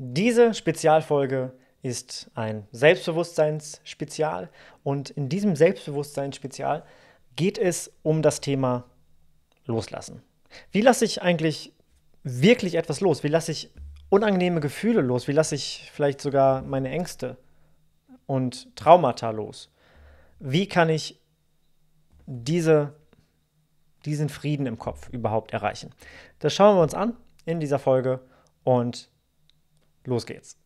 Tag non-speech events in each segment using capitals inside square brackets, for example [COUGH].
Diese Spezialfolge ist ein Selbstbewusstseinsspezial und in diesem Selbstbewusstseinsspezial geht es um das Thema Loslassen. Wie lasse ich eigentlich wirklich etwas los? Wie lasse ich unangenehme Gefühle los? Wie lasse ich vielleicht sogar meine Ängste und Traumata los? Wie kann ich diese, diesen Frieden im Kopf überhaupt erreichen? Das schauen wir uns an in dieser Folge und Los geht's.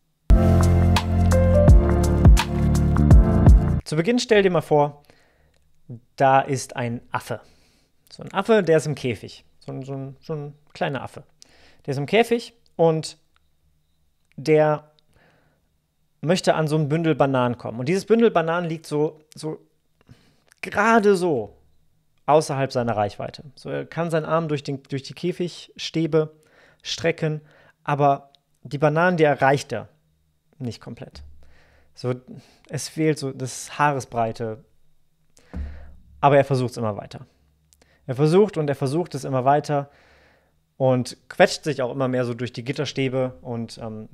Zu Beginn stell dir mal vor, da ist ein Affe. So ein Affe, der ist im Käfig. So ein, so ein, so ein kleiner Affe. Der ist im Käfig und der möchte an so ein Bündel Bananen kommen. Und dieses Bündel Bananen liegt so, so gerade so außerhalb seiner Reichweite. So, er kann seinen Arm durch, den, durch die Käfigstäbe strecken, aber die Bananen, die erreicht er nicht komplett. So, es fehlt so das Haaresbreite. Aber er versucht es immer weiter. Er versucht und er versucht es immer weiter und quetscht sich auch immer mehr so durch die Gitterstäbe und ähm,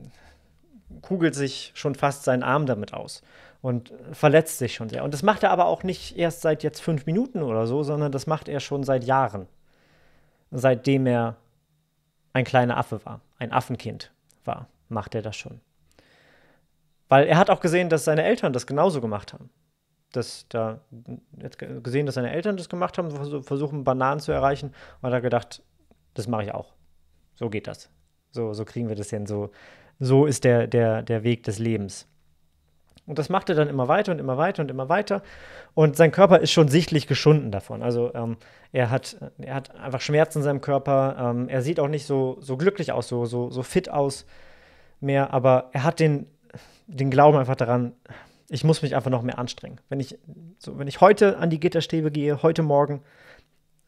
kugelt sich schon fast seinen Arm damit aus und verletzt sich schon sehr. Und das macht er aber auch nicht erst seit jetzt fünf Minuten oder so, sondern das macht er schon seit Jahren. Seitdem er ein kleiner Affe war, ein Affenkind war, macht er das schon. Weil er hat auch gesehen, dass seine Eltern das genauso gemacht haben. Das, da, hat gesehen, dass seine Eltern das gemacht haben, versuchen Bananen zu erreichen und hat gedacht, das mache ich auch. So geht das. So, so kriegen wir das hin. So, so ist der, der, der Weg des Lebens. Und das macht er dann immer weiter und immer weiter und immer weiter. Und sein Körper ist schon sichtlich geschunden davon. Also ähm, er, hat, er hat einfach Schmerzen in seinem Körper. Ähm, er sieht auch nicht so, so glücklich aus, so, so, so fit aus mehr. Aber er hat den, den Glauben einfach daran, ich muss mich einfach noch mehr anstrengen. Wenn ich, so, wenn ich heute an die Gitterstäbe gehe, heute Morgen,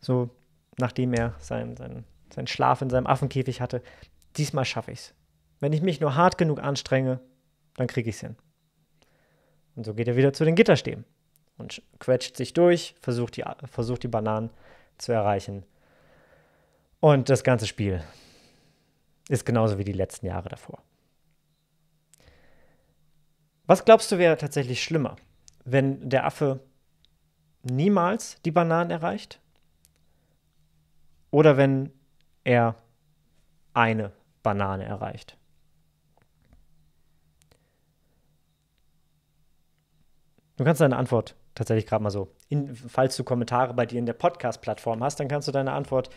so nachdem er seinen, seinen, seinen Schlaf in seinem Affenkäfig hatte, diesmal schaffe ich es. Wenn ich mich nur hart genug anstrenge, dann kriege ich es hin. Und so geht er wieder zu den Gitterstäben und quetscht sich durch, versucht die, versucht die Bananen zu erreichen. Und das ganze Spiel ist genauso wie die letzten Jahre davor. Was glaubst du wäre tatsächlich schlimmer, wenn der Affe niemals die Bananen erreicht oder wenn er eine Banane erreicht? Du kannst deine Antwort tatsächlich gerade mal so, in, falls du Kommentare bei dir in der Podcast-Plattform hast, dann kannst du deine Antwort,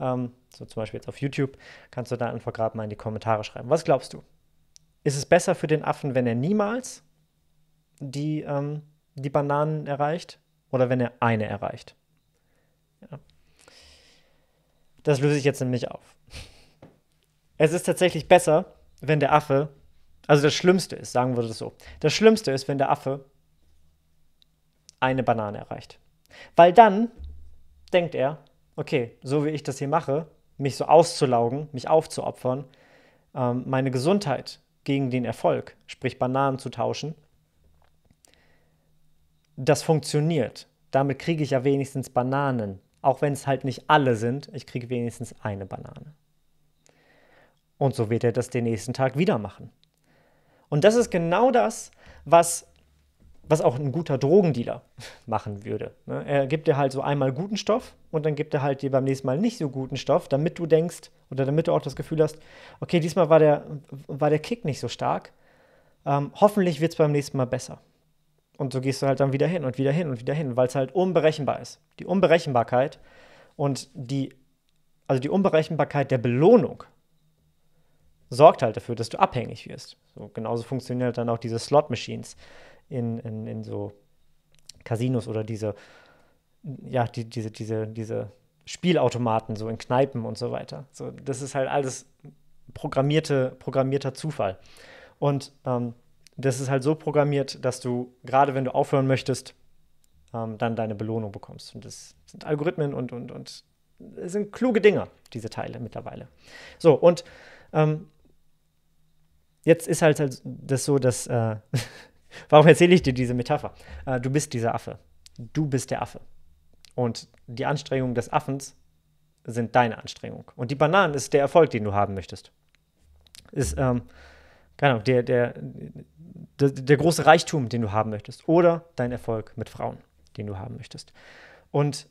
ähm, so zum Beispiel jetzt auf YouTube, kannst du deine Antwort gerade mal in die Kommentare schreiben. Was glaubst du? Ist es besser für den Affen, wenn er niemals die, ähm, die Bananen erreicht oder wenn er eine erreicht? Ja. Das löse ich jetzt nämlich auf. Es ist tatsächlich besser, wenn der Affe, also das Schlimmste ist, sagen wir das so, das Schlimmste ist, wenn der Affe eine Banane erreicht. Weil dann denkt er, okay, so wie ich das hier mache, mich so auszulaugen, mich aufzuopfern, ähm, meine Gesundheit gegen den Erfolg, sprich Bananen zu tauschen, das funktioniert. Damit kriege ich ja wenigstens Bananen, auch wenn es halt nicht alle sind, ich kriege wenigstens eine Banane. Und so wird er das den nächsten Tag wieder machen. Und das ist genau das, was was auch ein guter Drogendealer [LAUGHS] machen würde. Ne? Er gibt dir halt so einmal guten Stoff und dann gibt er halt dir beim nächsten Mal nicht so guten Stoff, damit du denkst oder damit du auch das Gefühl hast, okay, diesmal war der, war der Kick nicht so stark. Ähm, hoffentlich wird es beim nächsten Mal besser. Und so gehst du halt dann wieder hin und wieder hin und wieder hin, weil es halt unberechenbar ist. Die Unberechenbarkeit und die, also die Unberechenbarkeit der Belohnung sorgt halt dafür, dass du abhängig wirst. So, genauso funktionieren halt dann auch diese Slot-Machines in, in, in so Casinos oder diese, ja, die, diese, diese, diese Spielautomaten, so in Kneipen und so weiter. So, das ist halt alles programmierte, programmierter Zufall. Und ähm, das ist halt so programmiert, dass du, gerade wenn du aufhören möchtest, ähm, dann deine Belohnung bekommst. Und das sind Algorithmen und, und, und das sind kluge Dinger, diese Teile mittlerweile. So, und ähm, jetzt ist halt, halt das so, dass äh, [LAUGHS] Warum erzähle ich dir diese Metapher? Äh, du bist dieser Affe. Du bist der Affe. Und die Anstrengungen des Affens sind deine Anstrengung. Und die Bananen ist der Erfolg, den du haben möchtest. Ist, ähm, keine Ahnung, der, der, der, der große Reichtum, den du haben möchtest. Oder dein Erfolg mit Frauen, den du haben möchtest. Und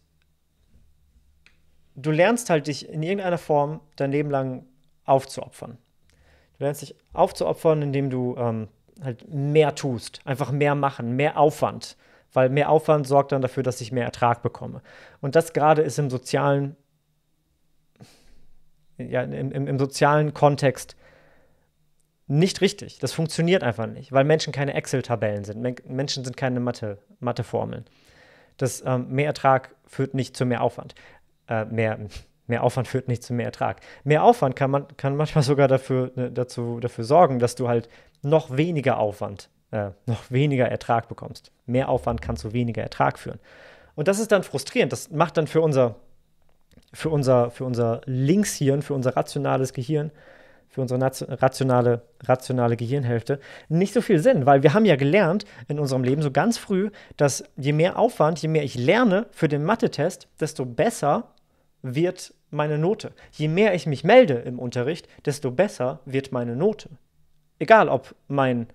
du lernst halt dich in irgendeiner Form dein Leben lang aufzuopfern. Du lernst dich aufzuopfern, indem du ähm, halt mehr tust, einfach mehr machen, mehr Aufwand, weil mehr Aufwand sorgt dann dafür, dass ich mehr Ertrag bekomme. Und das gerade ist im sozialen, ja, im, im, im sozialen Kontext nicht richtig. Das funktioniert einfach nicht, weil Menschen keine Excel-Tabellen sind. Menschen sind keine Mathe-Formeln. Mathe das ähm, Mehrertrag führt nicht zu mehr Aufwand. Äh, mehr, Mehr Aufwand führt nicht zu mehr Ertrag. Mehr Aufwand kann, man, kann manchmal [LAUGHS] sogar dafür, ne, dazu, dafür sorgen, dass du halt noch weniger Aufwand, äh, noch weniger Ertrag bekommst. Mehr Aufwand kann zu weniger Ertrag führen. Und das ist dann frustrierend. Das macht dann für unser, für unser, für unser Linkshirn, für unser rationales Gehirn, für unsere rationale, rationale Gehirnhälfte nicht so viel Sinn, weil wir haben ja gelernt in unserem Leben so ganz früh, dass je mehr Aufwand, je mehr ich lerne für den Mathe-Test, desto besser wird meine Note. Je mehr ich mich melde im Unterricht, desto besser wird meine Note. Egal ob mein,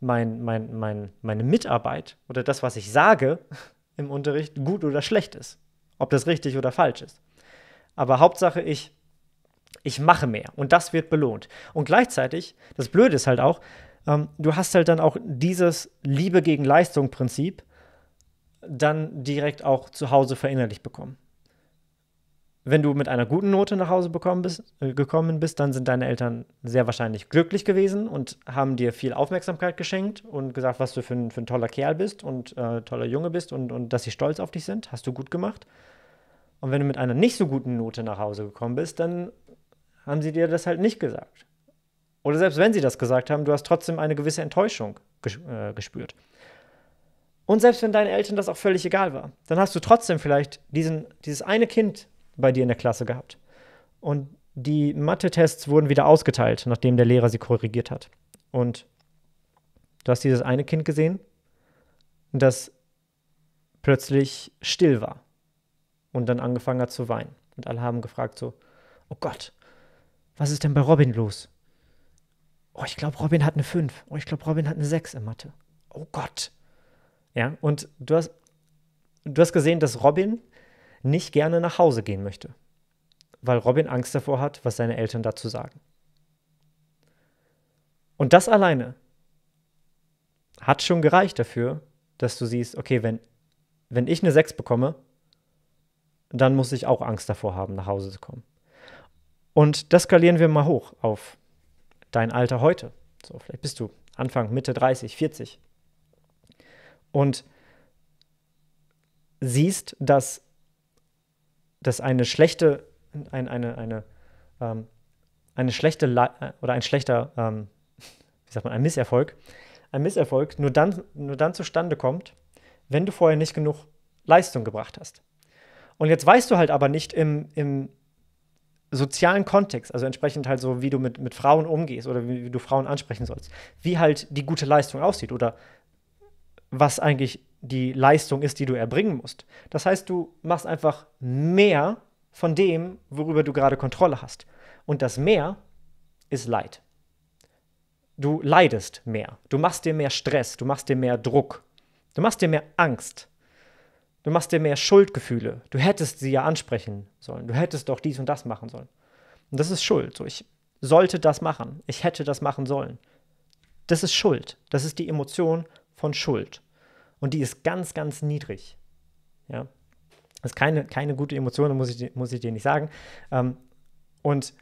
mein, mein, mein, meine Mitarbeit oder das, was ich sage [LAUGHS] im Unterricht, gut oder schlecht ist. Ob das richtig oder falsch ist. Aber Hauptsache, ich, ich mache mehr und das wird belohnt. Und gleichzeitig, das Blöde ist halt auch, ähm, du hast halt dann auch dieses Liebe gegen Leistung-Prinzip dann direkt auch zu Hause verinnerlicht bekommen. Wenn du mit einer guten Note nach Hause bist, äh, gekommen bist, dann sind deine Eltern sehr wahrscheinlich glücklich gewesen und haben dir viel Aufmerksamkeit geschenkt und gesagt, was du für ein, für ein toller Kerl bist und äh, toller Junge bist und, und dass sie stolz auf dich sind. Hast du gut gemacht. Und wenn du mit einer nicht so guten Note nach Hause gekommen bist, dann haben sie dir das halt nicht gesagt. Oder selbst wenn sie das gesagt haben, du hast trotzdem eine gewisse Enttäuschung ges äh, gespürt. Und selbst wenn deinen Eltern das auch völlig egal war, dann hast du trotzdem vielleicht diesen, dieses eine Kind bei dir in der Klasse gehabt. Und die Mathe-Tests wurden wieder ausgeteilt, nachdem der Lehrer sie korrigiert hat. Und du hast dieses eine Kind gesehen, das plötzlich still war und dann angefangen hat zu weinen. Und alle haben gefragt so, oh Gott, was ist denn bei Robin los? Oh, ich glaube, Robin hat eine 5. Oh, ich glaube, Robin hat eine 6 in Mathe. Oh Gott. Ja, und du hast, du hast gesehen, dass Robin nicht gerne nach Hause gehen möchte, weil Robin Angst davor hat, was seine Eltern dazu sagen. Und das alleine hat schon gereicht dafür, dass du siehst, okay, wenn, wenn ich eine 6 bekomme, dann muss ich auch Angst davor haben, nach Hause zu kommen. Und das skalieren wir mal hoch auf dein Alter heute. So, vielleicht bist du Anfang, Mitte 30, 40. Und siehst, dass dass eine schlechte, ein, eine, eine, ähm, eine schlechte Le äh, oder ein schlechter, ähm, [LAUGHS] wie sagt man, ein Misserfolg, ein Misserfolg nur dann, nur dann zustande kommt, wenn du vorher nicht genug Leistung gebracht hast. Und jetzt weißt du halt aber nicht im, im sozialen Kontext, also entsprechend halt so, wie du mit, mit Frauen umgehst oder wie, wie du Frauen ansprechen sollst, wie halt die gute Leistung aussieht oder was eigentlich die Leistung ist, die du erbringen musst. Das heißt, du machst einfach mehr von dem, worüber du gerade Kontrolle hast. Und das mehr ist Leid. Du leidest mehr. Du machst dir mehr Stress. Du machst dir mehr Druck. Du machst dir mehr Angst. Du machst dir mehr Schuldgefühle. Du hättest sie ja ansprechen sollen. Du hättest doch dies und das machen sollen. Und das ist Schuld. So, ich sollte das machen. Ich hätte das machen sollen. Das ist Schuld. Das ist die Emotion von Schuld und die ist ganz, ganz niedrig. Ja. Das ist keine, keine gute Emotion, muss ich, muss ich dir nicht sagen. Ähm, und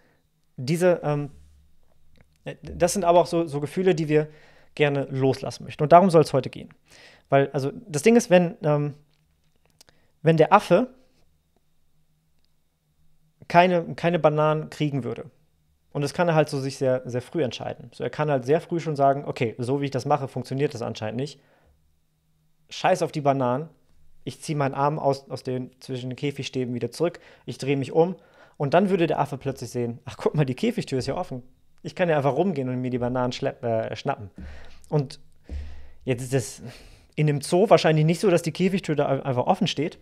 diese, ähm, das sind aber auch so, so Gefühle, die wir gerne loslassen möchten. Und darum soll es heute gehen. Weil, also, das Ding ist, wenn, ähm, wenn der Affe keine, keine Bananen kriegen würde, und das kann er halt so sich sehr, sehr früh entscheiden. So, er kann halt sehr früh schon sagen, okay, so wie ich das mache, funktioniert das anscheinend nicht scheiß auf die Bananen, ich ziehe meinen Arm aus, aus den, zwischen den Käfigstäben wieder zurück, ich drehe mich um und dann würde der Affe plötzlich sehen, ach guck mal, die Käfigtür ist ja offen. Ich kann ja einfach rumgehen und mir die Bananen äh, schnappen. Und jetzt ist es in dem Zoo wahrscheinlich nicht so, dass die Käfigtür da einfach offen steht,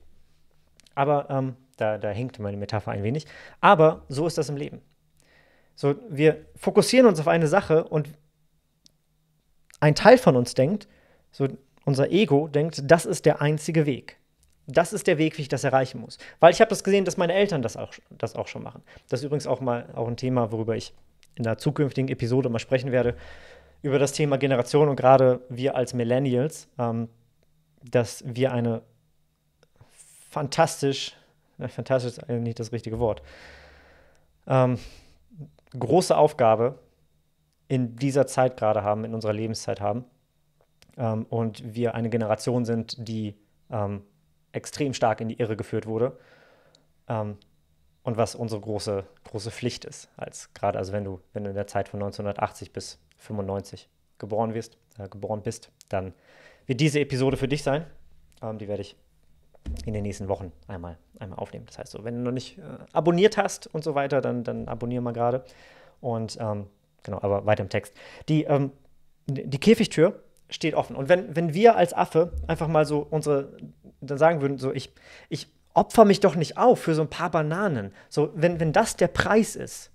aber ähm, da, da hinkt meine Metapher ein wenig. Aber so ist das im Leben. So, wir fokussieren uns auf eine Sache und ein Teil von uns denkt, so, unser Ego denkt, das ist der einzige Weg. Das ist der Weg, wie ich das erreichen muss. Weil ich habe das gesehen, dass meine Eltern das auch, das auch schon machen. Das ist übrigens auch mal auch ein Thema, worüber ich in einer zukünftigen Episode mal sprechen werde, über das Thema Generation und gerade wir als Millennials, ähm, dass wir eine fantastisch, äh, fantastisch ist nicht das richtige Wort, ähm, große Aufgabe in dieser Zeit gerade haben, in unserer Lebenszeit haben ähm, und wir eine Generation sind, die ähm, extrem stark in die Irre geführt wurde ähm, und was unsere große, große Pflicht ist, als gerade also wenn du, wenn du in der Zeit von 1980 bis 95 geboren wirst, äh, geboren bist, dann wird diese Episode für dich sein. Ähm, die werde ich in den nächsten Wochen einmal, einmal aufnehmen. Das heißt so, wenn du noch nicht äh, abonniert hast und so weiter, dann, dann abonniere mal gerade. Und ähm, genau, aber weiter im Text. Die, ähm, die Käfigtür steht offen. Und wenn, wenn wir als Affe einfach mal so unsere, dann sagen würden, so ich, ich opfer mich doch nicht auf für so ein paar Bananen. So, wenn, wenn das der Preis ist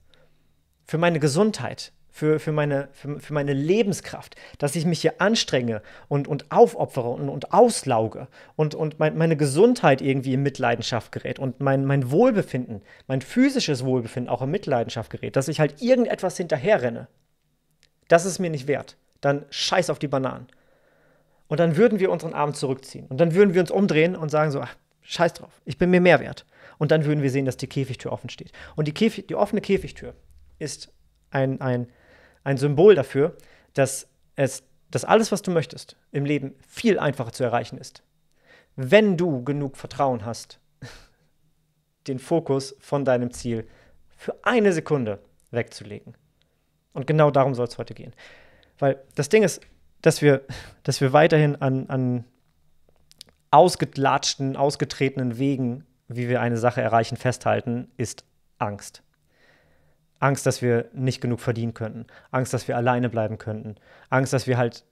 für meine Gesundheit, für, für, meine, für, für meine Lebenskraft, dass ich mich hier anstrenge und, und aufopfere und, und auslauge und, und mein, meine Gesundheit irgendwie in Mitleidenschaft gerät und mein, mein Wohlbefinden, mein physisches Wohlbefinden auch in Mitleidenschaft gerät, dass ich halt irgendetwas hinterherrenne. Das ist mir nicht wert dann scheiß auf die Bananen. Und dann würden wir unseren Arm zurückziehen. Und dann würden wir uns umdrehen und sagen so, ach, scheiß drauf, ich bin mir mehr wert. Und dann würden wir sehen, dass die Käfigtür offen steht. Und die, Käfig, die offene Käfigtür ist ein, ein, ein Symbol dafür, dass, es, dass alles, was du möchtest, im Leben viel einfacher zu erreichen ist. Wenn du genug Vertrauen hast, [LAUGHS] den Fokus von deinem Ziel für eine Sekunde wegzulegen. Und genau darum soll es heute gehen. Weil das Ding ist, dass wir, dass wir weiterhin an, an ausgelatschten, ausgetretenen Wegen, wie wir eine Sache erreichen, festhalten, ist Angst. Angst, dass wir nicht genug verdienen könnten. Angst, dass wir alleine bleiben könnten. Angst, dass wir halt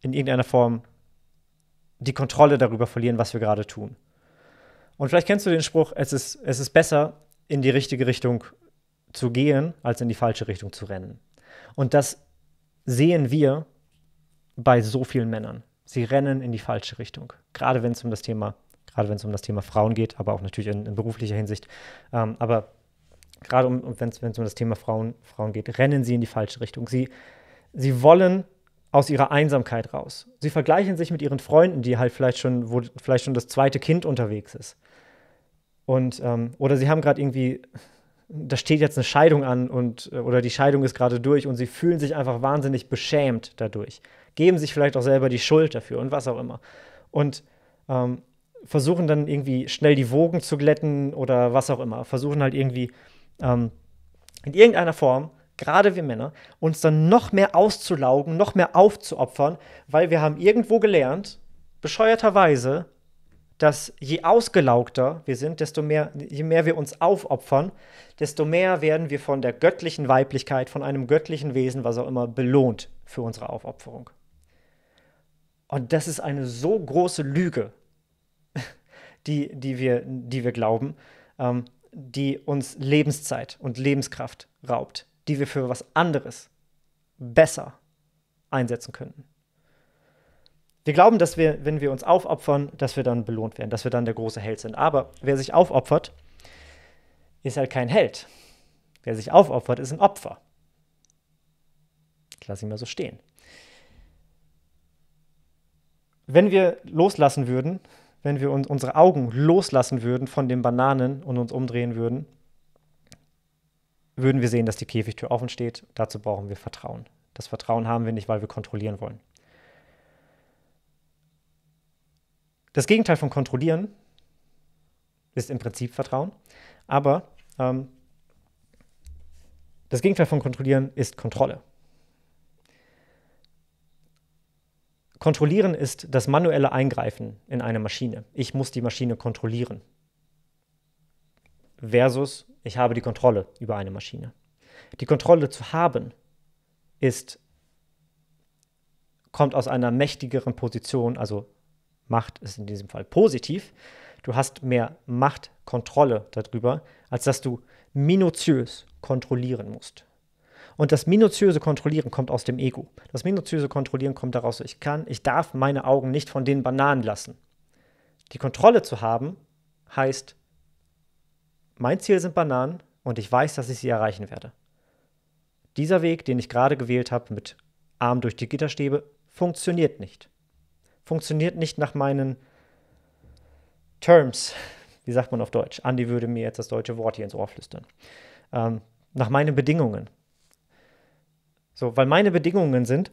in irgendeiner Form die Kontrolle darüber verlieren, was wir gerade tun. Und vielleicht kennst du den Spruch, es ist, es ist besser, in die richtige Richtung zu gehen, als in die falsche Richtung zu rennen. Und das sehen wir bei so vielen Männern. Sie rennen in die falsche Richtung. Gerade wenn es um das Thema, gerade wenn es um das Thema Frauen geht, aber auch natürlich in, in beruflicher Hinsicht. Ähm, aber gerade um, wenn es um das Thema Frauen, Frauen geht, rennen sie in die falsche Richtung. Sie, sie wollen aus ihrer Einsamkeit raus. Sie vergleichen sich mit ihren Freunden, die halt vielleicht schon, wo vielleicht schon das zweite Kind unterwegs ist. Und, ähm, oder sie haben gerade irgendwie da steht jetzt eine Scheidung an und äh, oder die Scheidung ist gerade durch und sie fühlen sich einfach wahnsinnig beschämt dadurch, geben sich vielleicht auch selber die Schuld dafür und was auch immer und ähm, versuchen dann irgendwie schnell die Wogen zu glätten oder was auch immer, versuchen halt irgendwie ähm, in irgendeiner Form gerade wir Männer, uns dann noch mehr auszulaugen, noch mehr aufzuopfern, weil wir haben irgendwo gelernt, bescheuerterweise, dass je ausgelaugter wir sind, desto mehr, je mehr wir uns aufopfern, desto mehr werden wir von der göttlichen Weiblichkeit, von einem göttlichen Wesen, was auch immer, belohnt für unsere Aufopferung. Und das ist eine so große Lüge, [LAUGHS] die, die, wir, die wir glauben, ähm, die uns Lebenszeit und Lebenskraft raubt, die wir für was anderes besser einsetzen könnten. Wir glauben, dass wir, wenn wir uns aufopfern, dass wir dann belohnt werden, dass wir dann der große Held sind. Aber wer sich aufopfert, ist halt kein Held. Wer sich aufopfert, ist ein Opfer. Ich lasse ihn mal so stehen. Wenn wir loslassen würden, wenn wir uns unsere Augen loslassen würden von den Bananen und uns umdrehen würden, würden wir sehen, dass die Käfigtür offen steht. Dazu brauchen wir Vertrauen. Das Vertrauen haben wir nicht, weil wir kontrollieren wollen. Das Gegenteil von kontrollieren ist im Prinzip Vertrauen, aber ähm, das Gegenteil von kontrollieren ist Kontrolle. Kontrollieren ist das manuelle Eingreifen in eine Maschine. Ich muss die Maschine kontrollieren. Versus ich habe die Kontrolle über eine Maschine. Die Kontrolle zu haben ist kommt aus einer mächtigeren Position, also Macht ist in diesem Fall positiv. Du hast mehr Machtkontrolle darüber, als dass du minutiös kontrollieren musst. Und das minutiöse Kontrollieren kommt aus dem Ego. Das minutiöse Kontrollieren kommt daraus, ich kann, ich darf meine Augen nicht von den Bananen lassen. Die Kontrolle zu haben heißt, mein Ziel sind Bananen und ich weiß, dass ich sie erreichen werde. Dieser Weg, den ich gerade gewählt habe mit Arm durch die Gitterstäbe, funktioniert nicht funktioniert nicht nach meinen Terms. Wie sagt man auf Deutsch? Andi würde mir jetzt das deutsche Wort hier ins Ohr flüstern. Ähm, nach meinen Bedingungen. So, weil meine Bedingungen sind,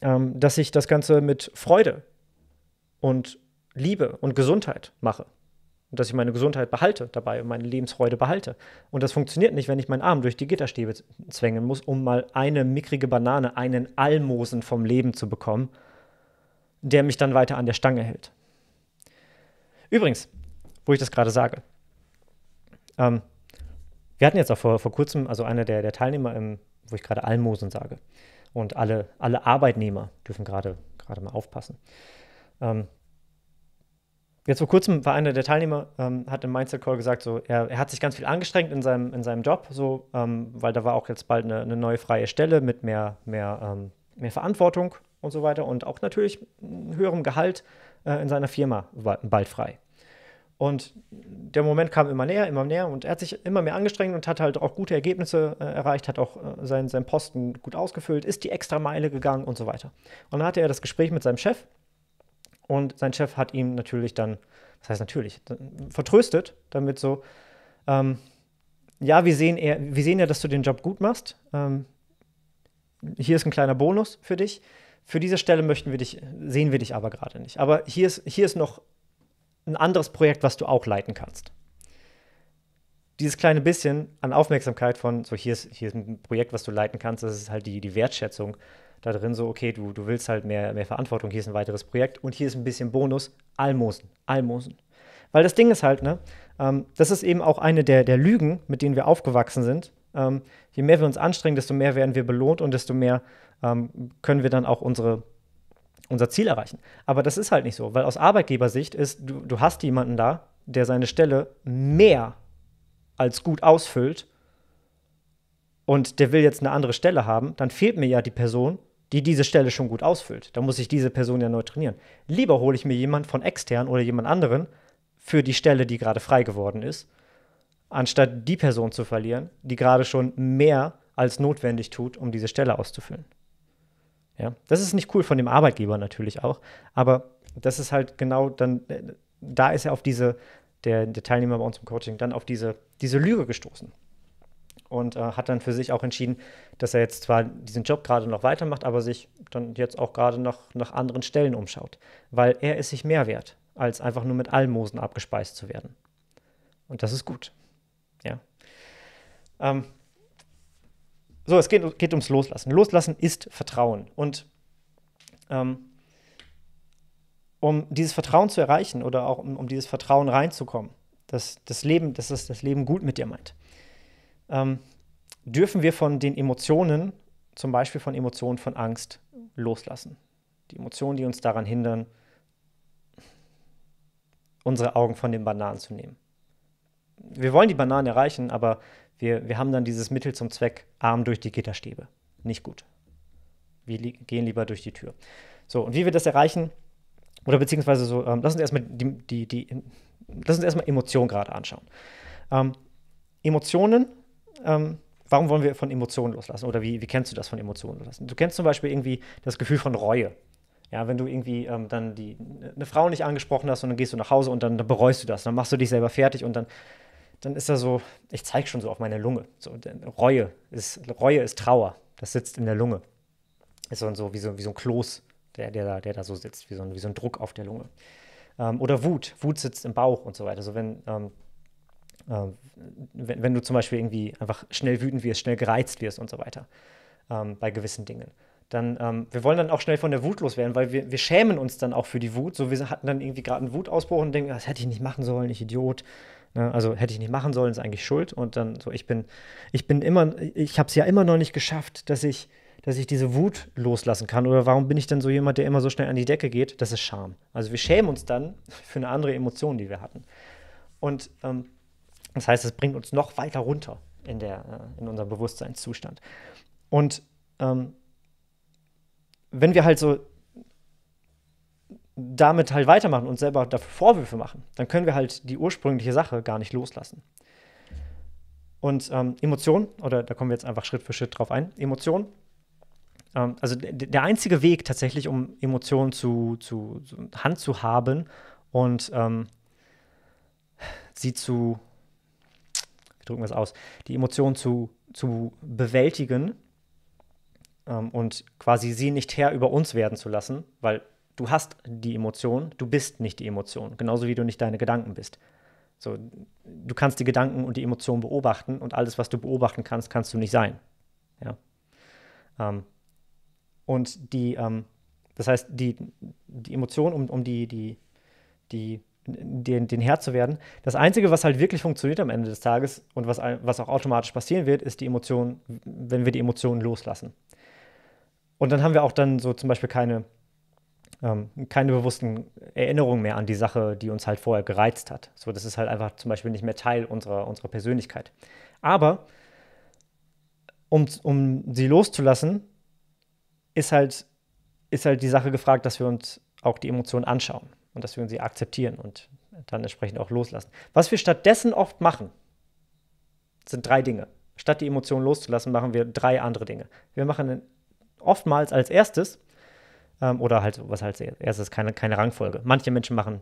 ähm, dass ich das Ganze mit Freude und Liebe und Gesundheit mache. Und dass ich meine Gesundheit behalte dabei und meine Lebensfreude behalte. Und das funktioniert nicht, wenn ich meinen Arm durch die Gitterstäbe zwängen muss, um mal eine mickrige Banane, einen Almosen vom Leben zu bekommen der mich dann weiter an der Stange hält. Übrigens, wo ich das gerade sage, ähm, wir hatten jetzt auch vor, vor kurzem, also einer der, der Teilnehmer, im, wo ich gerade Almosen sage, und alle, alle Arbeitnehmer dürfen gerade, mal aufpassen. Ähm, jetzt vor kurzem war einer der Teilnehmer, ähm, hat im Mindset Call gesagt, so, er, er, hat sich ganz viel angestrengt in seinem, in seinem Job, so, ähm, weil da war auch jetzt bald eine, eine neue freie Stelle mit mehr, mehr, ähm, mehr Verantwortung und so weiter und auch natürlich mm, höherem Gehalt äh, in seiner Firma bald frei. Und der Moment kam immer näher, immer näher und er hat sich immer mehr angestrengt und hat halt auch gute Ergebnisse äh, erreicht, hat auch äh, seinen, seinen Posten gut ausgefüllt, ist die extra Meile gegangen und so weiter. Und dann hatte er das Gespräch mit seinem Chef und sein Chef hat ihm natürlich dann, das heißt natürlich, vertröstet damit so, ähm, ja, wir sehen, eher, wir sehen ja, dass du den Job gut machst. Ähm, hier ist ein kleiner Bonus für dich. Für diese Stelle möchten wir dich, sehen wir dich aber gerade nicht. Aber hier ist, hier ist noch ein anderes Projekt, was du auch leiten kannst. Dieses kleine bisschen an Aufmerksamkeit von, so hier ist, hier ist ein Projekt, was du leiten kannst, das ist halt die, die Wertschätzung da drin, so, okay, du, du willst halt mehr, mehr Verantwortung, hier ist ein weiteres Projekt und hier ist ein bisschen Bonus, Almosen, Almosen. Weil das Ding ist halt, ne, ähm, das ist eben auch eine der, der Lügen, mit denen wir aufgewachsen sind, ähm, je mehr wir uns anstrengen, desto mehr werden wir belohnt und desto mehr ähm, können wir dann auch unsere, unser Ziel erreichen. Aber das ist halt nicht so, weil aus Arbeitgebersicht ist, du, du hast jemanden da, der seine Stelle mehr als gut ausfüllt und der will jetzt eine andere Stelle haben, dann fehlt mir ja die Person, die diese Stelle schon gut ausfüllt. Da muss ich diese Person ja neu trainieren. Lieber hole ich mir jemanden von extern oder jemand anderen für die Stelle, die gerade frei geworden ist, anstatt die Person zu verlieren, die gerade schon mehr als notwendig tut, um diese Stelle auszufüllen. Ja, das ist nicht cool von dem Arbeitgeber natürlich auch, aber das ist halt genau dann, äh, da ist er auf diese, der, der Teilnehmer bei uns im Coaching, dann auf diese, diese Lüge gestoßen und äh, hat dann für sich auch entschieden, dass er jetzt zwar diesen Job gerade noch weitermacht, aber sich dann jetzt auch gerade noch nach anderen Stellen umschaut, weil er ist sich mehr wert, als einfach nur mit Almosen abgespeist zu werden. Und das ist gut. Ja. Ähm, so, es geht, geht, ums Loslassen. Loslassen ist Vertrauen. Und ähm, um dieses Vertrauen zu erreichen oder auch um, um, dieses Vertrauen reinzukommen, dass das Leben, dass es das Leben gut mit dir meint, ähm, dürfen wir von den Emotionen, zum Beispiel von Emotionen von Angst, loslassen. Die Emotionen, die uns daran hindern, unsere Augen von den Bananen zu nehmen wir wollen die Bananen erreichen, aber wir, wir haben dann dieses Mittel zum Zweck, arm durch die Gitterstäbe. Nicht gut. Wir li gehen lieber durch die Tür. So, und wie wir das erreichen, oder beziehungsweise so, ähm, lass uns erstmal die, die, die, lass uns erstmal Emotionen gerade anschauen. Ähm, Emotionen, ähm, warum wollen wir von Emotionen loslassen? Oder wie, wie kennst du das von Emotionen loslassen? Du kennst zum Beispiel irgendwie das Gefühl von Reue. Ja, wenn du irgendwie ähm, dann die, eine Frau nicht angesprochen hast und dann gehst du nach Hause und dann, dann bereust du das, dann machst du dich selber fertig und dann dann ist er so, ich zeige schon so auf meine Lunge. So, Reue, ist, Reue ist Trauer. Das sitzt in der Lunge. Ist so, so, wie, so wie so ein Kloß, der, der, da, der da so sitzt, wie so ein, wie so ein Druck auf der Lunge. Ähm, oder Wut. Wut sitzt im Bauch und so weiter. So, wenn, ähm, äh, wenn, wenn, du zum Beispiel irgendwie einfach schnell wütend wirst, schnell gereizt wirst und so weiter ähm, bei gewissen Dingen. Dann, ähm, wir wollen dann auch schnell von der Wut loswerden, weil wir, wir schämen uns dann auch für die Wut. So, wir hatten dann irgendwie gerade einen Wutausbruch und denken, ah, das hätte ich nicht machen sollen, ich Idiot. Ne? Also hätte ich nicht machen sollen, ist eigentlich schuld. Und dann so, ich bin, ich bin immer, ich habe es ja immer noch nicht geschafft, dass ich, dass ich diese Wut loslassen kann. Oder warum bin ich dann so jemand, der immer so schnell an die Decke geht? Das ist Scham. Also wir schämen uns dann für eine andere Emotion, die wir hatten. Und ähm, das heißt, es bringt uns noch weiter runter in, der, äh, in unserem Bewusstseinszustand. Und ähm, wenn wir halt so damit halt weitermachen und selber dafür Vorwürfe machen, dann können wir halt die ursprüngliche Sache gar nicht loslassen. Und ähm, Emotionen, oder da kommen wir jetzt einfach Schritt für Schritt drauf ein, Emotionen, ähm, also der einzige Weg tatsächlich, um Emotionen zu, zu, zu Hand zu haben und ähm, sie zu, wie drücken wir es aus, die Emotionen zu, zu bewältigen ähm, und quasi sie nicht Herr über uns werden zu lassen, weil Du hast die Emotion, du bist nicht die Emotion, genauso wie du nicht deine Gedanken bist. So, du kannst die Gedanken und die Emotionen beobachten und alles, was du beobachten kannst, kannst du nicht sein. Ja? Ähm, und die, ähm, das heißt, die, die Emotion, um, um die, die, die, den, den Herr zu werden, das Einzige, was halt wirklich funktioniert am Ende des Tages und was, was auch automatisch passieren wird, ist die Emotion, wenn wir die Emotionen loslassen. Und dann haben wir auch dann so zum Beispiel keine, ähm, keine bewussten Erinnerungen mehr an die Sache, die uns halt vorher gereizt hat. So, das ist halt einfach zum Beispiel nicht mehr Teil unserer, unserer Persönlichkeit. Aber um, um sie loszulassen, ist halt, ist halt die Sache gefragt, dass wir uns auch die Emotionen anschauen und dass wir sie akzeptieren und dann entsprechend auch loslassen. Was wir stattdessen oft machen, sind drei Dinge. Statt die Emotionen loszulassen, machen wir drei andere Dinge. Wir machen oftmals als erstes ähm, oder halt, was halt erst ist, keine, keine Rangfolge. Manche Menschen machen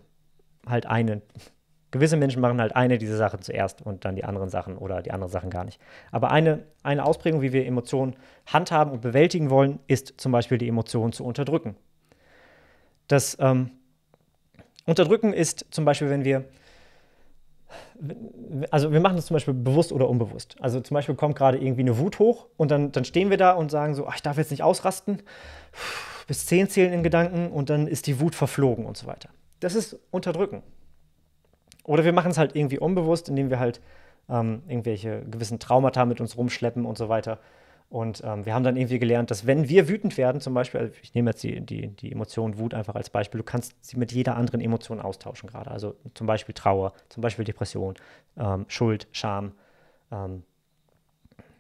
halt eine. [LAUGHS] Gewisse Menschen machen halt eine dieser Sachen zuerst und dann die anderen Sachen oder die anderen Sachen gar nicht. Aber eine, eine Ausprägung, wie wir Emotionen handhaben und bewältigen wollen, ist zum Beispiel die Emotionen zu unterdrücken. Das ähm, Unterdrücken ist zum Beispiel, wenn wir, also wir machen das zum Beispiel bewusst oder unbewusst. Also zum Beispiel kommt gerade irgendwie eine Wut hoch und dann, dann stehen wir da und sagen so, ach, ich darf jetzt nicht ausrasten. Puh bis zehn zählen in Gedanken und dann ist die Wut verflogen und so weiter. Das ist Unterdrücken. Oder wir machen es halt irgendwie unbewusst, indem wir halt ähm, irgendwelche gewissen Traumata mit uns rumschleppen und so weiter. Und ähm, wir haben dann irgendwie gelernt, dass wenn wir wütend werden, zum Beispiel, also ich nehme jetzt die, die, die Emotion Wut einfach als Beispiel, du kannst sie mit jeder anderen Emotion austauschen gerade. Also zum Beispiel Trauer, zum Beispiel Depression, ähm, Schuld, Scham. Ähm,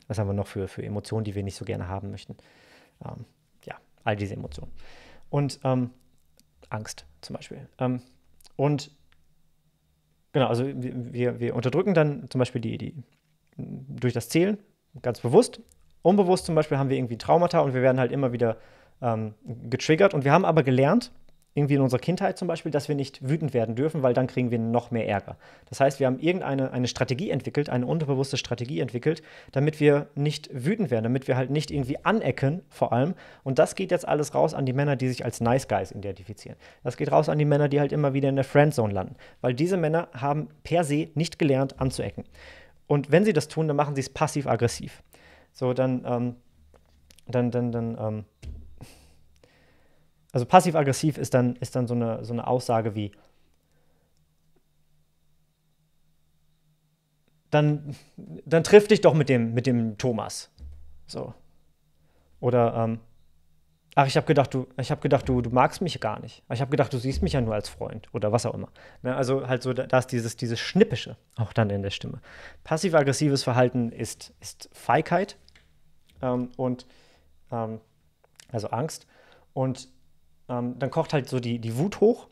was haben wir noch für, für Emotionen, die wir nicht so gerne haben möchten? Ähm, all diese Emotionen. Und ähm, Angst zum Beispiel. Ähm, und genau, also wir, wir unterdrücken dann zum Beispiel die, die durch das Zählen ganz bewusst. Unbewusst zum Beispiel haben wir irgendwie Traumata und wir werden halt immer wieder ähm, getriggert. Und wir haben aber gelernt, irgendwie in unserer Kindheit zum Beispiel, dass wir nicht wütend werden dürfen, weil dann kriegen wir noch mehr Ärger. Das heißt, wir haben irgendeine eine Strategie entwickelt, eine unterbewusste Strategie entwickelt, damit wir nicht wütend werden, damit wir halt nicht irgendwie anecken vor allem. Und das geht jetzt alles raus an die Männer, die sich als Nice Guys identifizieren. Das geht raus an die Männer, die halt immer wieder in der Friendzone landen, weil diese Männer haben per se nicht gelernt anzuecken. Und wenn sie das tun, dann machen sie es passiv-aggressiv. So, dann, ähm, dann, dann, dann, ähm, also passiv-aggressiv ist dann, ist dann so, eine, so eine Aussage wie, dann, dann triff dich doch mit dem, mit dem Thomas. So. Oder, ähm, ach, ich habe gedacht, du, ich hab gedacht du, du magst mich gar nicht. Ich habe gedacht, du siehst mich ja nur als Freund oder was auch immer. Ne? Also halt so, da ist dieses, dieses Schnippische auch dann in der Stimme. Passiv-aggressives Verhalten ist, ist Feigheit ähm, und ähm, also Angst. Und ähm, dann kocht halt so die, die Wut hoch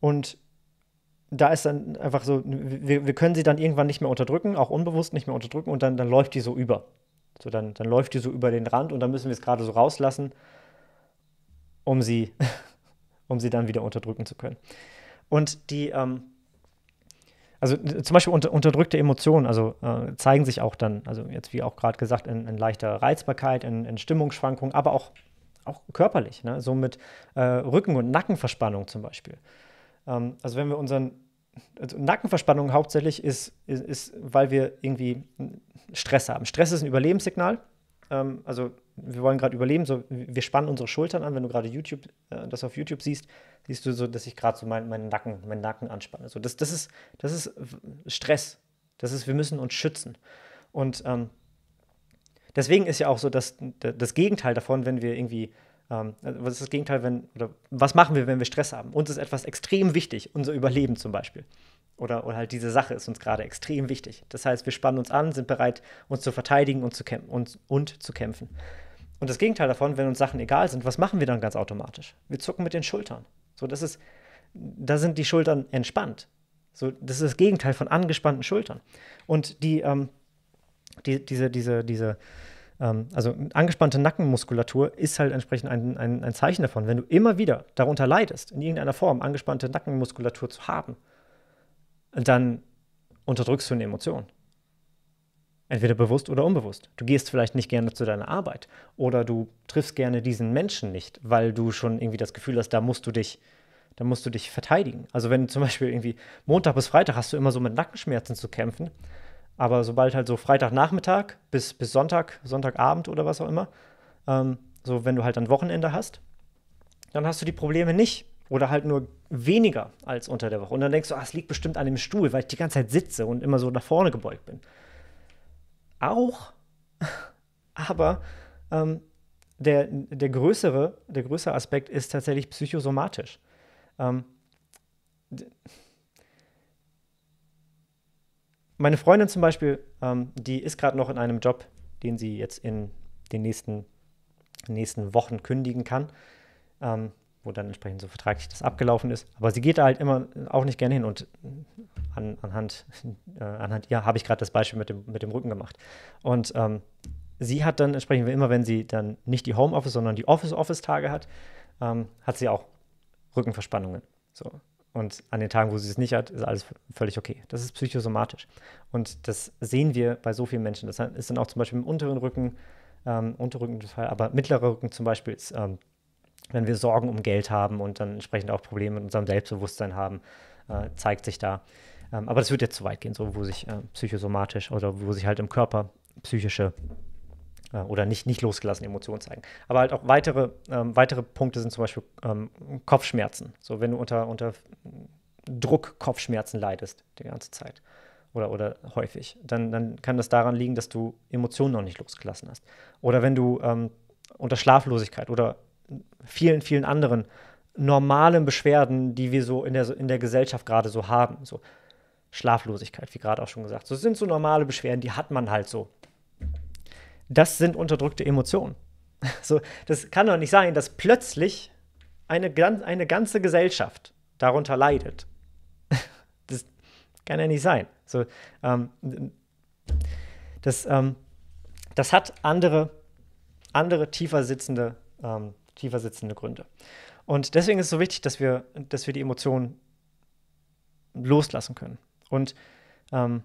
und da ist dann einfach so, wir, wir können sie dann irgendwann nicht mehr unterdrücken, auch unbewusst nicht mehr unterdrücken und dann, dann läuft die so über. So, dann, dann läuft die so über den Rand und dann müssen wir es gerade so rauslassen, um sie, [LAUGHS] um sie dann wieder unterdrücken zu können. Und die, ähm, also äh, zum Beispiel unter, unterdrückte Emotionen, also äh, zeigen sich auch dann, also jetzt wie auch gerade gesagt, in, in leichter Reizbarkeit, in, in Stimmungsschwankungen, aber auch auch körperlich, ne? so mit äh, Rücken- und Nackenverspannung zum Beispiel. Ähm, also wenn wir unseren, also Nackenverspannung hauptsächlich ist, ist, ist, weil wir irgendwie Stress haben. Stress ist ein Überlebenssignal. Ähm, also wir wollen gerade überleben, so, wir spannen unsere Schultern an. Wenn du gerade YouTube, äh, das auf YouTube siehst, siehst du so, dass ich gerade so mein, meinen Nacken, meinen Nacken anspanne. So, das, das, ist, das ist Stress. Das ist, wir müssen uns schützen. Und ähm, deswegen ist ja auch so dass das Gegenteil davon, wenn wir irgendwie ähm, also was ist das Gegenteil, wenn, oder was machen wir, wenn wir Stress haben? Uns ist etwas extrem wichtig, unser Überleben zum Beispiel. Oder, oder halt diese Sache ist uns gerade extrem wichtig. Das heißt, wir spannen uns an, sind bereit, uns zu verteidigen und zu, kämp und, und zu kämpfen. Und das Gegenteil davon, wenn uns Sachen egal sind, was machen wir dann ganz automatisch? Wir zucken mit den Schultern. So, das ist, da sind die Schultern entspannt. So, das ist das Gegenteil von angespannten Schultern. Und die, ähm, die diese, diese, diese, ähm, also angespannte Nackenmuskulatur ist halt entsprechend ein, ein, ein, Zeichen davon. Wenn du immer wieder darunter leidest, in irgendeiner Form angespannte Nackenmuskulatur zu haben, dann unterdrückst du eine Emotion. Entweder bewusst oder unbewusst. Du gehst vielleicht nicht gerne zu deiner Arbeit oder du triffst gerne diesen Menschen nicht, weil du schon irgendwie das Gefühl hast, da musst du dich, da musst du dich verteidigen. Also wenn zum Beispiel irgendwie Montag bis Freitag hast du immer so mit Nackenschmerzen zu kämpfen, aber sobald halt so Freitagnachmittag bis, bis Sonntag, Sonntagabend oder was auch immer, ähm, so wenn du halt ein Wochenende hast, dann hast du die Probleme nicht oder halt nur weniger als unter der Woche. Und dann denkst du, ah, es liegt bestimmt an dem Stuhl, weil ich die ganze Zeit sitze und immer so nach vorne gebeugt bin. Auch, [LAUGHS] aber ähm, der, der, größere, der größere Aspekt ist tatsächlich psychosomatisch. Ähm, meine Freundin zum Beispiel, ähm, die ist gerade noch in einem Job, den sie jetzt in den nächsten, nächsten Wochen kündigen kann, ähm, wo dann entsprechend so vertraglich das abgelaufen ist. Aber sie geht da halt immer auch nicht gerne hin und äh, an, anhand, äh, anhand ihr habe ich gerade das Beispiel mit dem, mit dem Rücken gemacht. Und ähm, sie hat dann entsprechend immer, wenn sie dann nicht die Homeoffice, sondern die Office-Office-Tage hat, ähm, hat sie auch Rückenverspannungen. So. Und an den Tagen, wo sie es nicht hat, ist alles völlig okay. Das ist psychosomatisch. Und das sehen wir bei so vielen Menschen. Das ist dann auch zum Beispiel im unteren Rücken, ähm, Unterrücken, aber mittlerer Rücken zum Beispiel ist, ähm, wenn wir Sorgen um Geld haben und dann entsprechend auch Probleme mit unserem Selbstbewusstsein haben, äh, zeigt sich da. Ähm, aber das wird jetzt zu weit gehen, so wo sich äh, psychosomatisch oder wo sich halt im Körper psychische ähm, oder nicht, nicht losgelassen Emotionen zeigen. Aber halt auch weitere, ähm, weitere Punkte sind zum Beispiel ähm, Kopfschmerzen. So, wenn du unter, unter Druck Kopfschmerzen leidest die ganze Zeit oder, oder häufig, dann, dann kann das daran liegen, dass du Emotionen noch nicht losgelassen hast. Oder wenn du ähm, unter Schlaflosigkeit oder vielen, vielen anderen normalen Beschwerden, die wir so in der, in der Gesellschaft gerade so haben, so Schlaflosigkeit, wie gerade auch schon gesagt, so sind so normale Beschwerden, die hat man halt so das sind unterdrückte Emotionen. [LAUGHS] So, das kann doch nicht sein, dass plötzlich eine, eine ganze Gesellschaft darunter leidet. [LAUGHS] Das kann ja nicht sein. So, ähm, das, ähm, das hat andere, andere tiefer sitzende, ähm, tiefer sitzende Gründe. Und deswegen ist es so wichtig, dass wir, dass wir die Emotionen loslassen können und, ähm,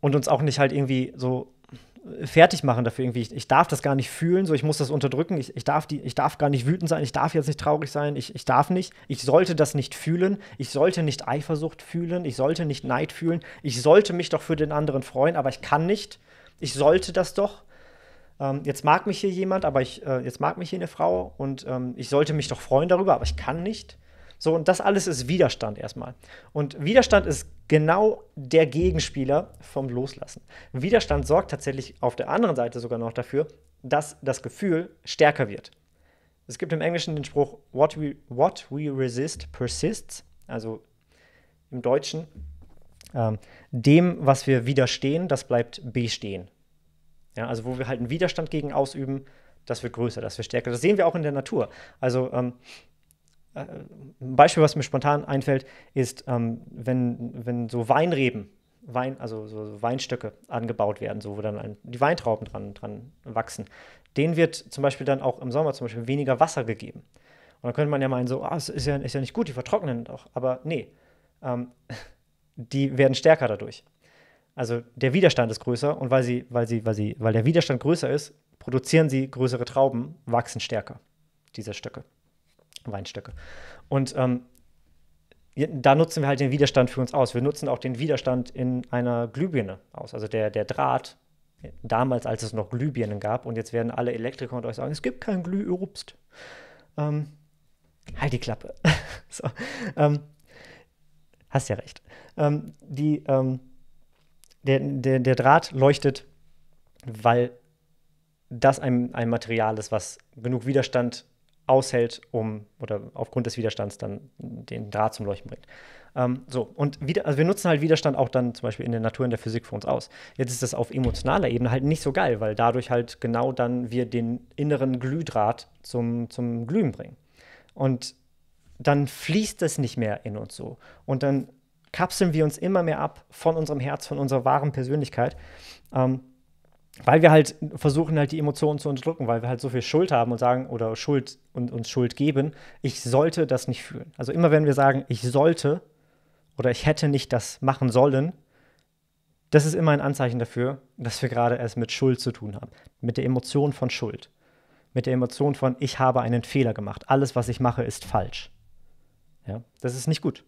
und uns auch nicht halt irgendwie so fertig machen dafür irgendwie. Ich, ich, darf das gar nicht fühlen, so ich muss das unterdrücken. Ich, ich, darf die, ich darf gar nicht wütend sein, ich darf jetzt nicht traurig sein, ich, ich darf nicht. Ich sollte das nicht fühlen, ich sollte nicht Eifersucht fühlen, ich sollte nicht Neid fühlen, ich sollte mich doch für den anderen freuen, aber ich kann nicht. Ich sollte das doch. Ähm, jetzt mag mich hier jemand, aber ich, äh, jetzt mag mich hier eine Frau und ähm, ich sollte mich doch freuen darüber, aber ich kann nicht. So, und das alles ist Widerstand erstmal. Und Widerstand ist genau der Gegenspieler vom Loslassen. Widerstand sorgt tatsächlich auf der anderen Seite sogar noch dafür, dass das Gefühl stärker wird. Es gibt im Englischen den Spruch, what we, what we resist persists, also im Deutschen, ähm, dem, was wir widerstehen, das bleibt bestehen. Ja, also wo wir halt einen Widerstand gegen ausüben, das wird größer, das wird stärker. Das sehen wir auch in der Natur. Also ähm, äh, ein Beispiel, was mir spontan einfällt, ist, ähm, wenn, wenn so Weinreben, Wein, also so Weinstöcke angebaut werden, so wo dann ein, die Weintrauben dran, dran wachsen, denen wird zum Beispiel dann auch im Sommer zum Beispiel weniger Wasser gegeben. Und dann könnte man ja meinen, so, ah, es ist ja, ist ja nicht gut, die vertrocknen doch. Aber nee, ähm, [LAUGHS] die werden stärker dadurch. Also der Widerstand ist größer und weil, sie, weil, sie, weil, sie, weil der Widerstand größer ist, produzieren sie größere Trauben, wachsen stärker, diese Stöcke. Weinstöcke. Und ähm, da nutzen wir halt den Widerstand für uns aus. Wir nutzen auch den Widerstand in einer Glühbirne aus. Also der, der Draht, damals, als es noch Glühbirnen gab, und jetzt werden alle Elektriker und euch sagen, es gibt kein Glühobst. Ähm, halt die Klappe. [LAUGHS] so, ähm, hast ja recht. Ähm, die, ähm, der, der, der Draht leuchtet, weil das ein, ein Material ist, was genug Widerstand aushält, um oder aufgrund des Widerstands dann den Draht zum Leuchten bringt. Ähm, so, und wieder, also wir nutzen halt Widerstand auch dann zum Beispiel in der Natur, in der Physik für uns aus. Jetzt ist das auf emotionaler Ebene halt nicht so geil, weil dadurch halt genau dann wir den inneren Glühdraht zum, zum Glühen bringen. Und dann fließt es nicht mehr in uns so. Und dann kapseln wir uns immer mehr ab von unserem Herz, von unserer wahren Persönlichkeit. Ähm, weil wir halt versuchen halt die Emotionen zu unterdrücken, weil wir halt so viel Schuld haben und sagen oder Schuld und uns Schuld geben, ich sollte das nicht fühlen. Also immer wenn wir sagen, ich sollte oder ich hätte nicht das machen sollen, das ist immer ein Anzeichen dafür, dass wir gerade es mit Schuld zu tun haben, mit der Emotion von Schuld, mit der Emotion von ich habe einen Fehler gemacht, alles was ich mache ist falsch. Ja, das ist nicht gut.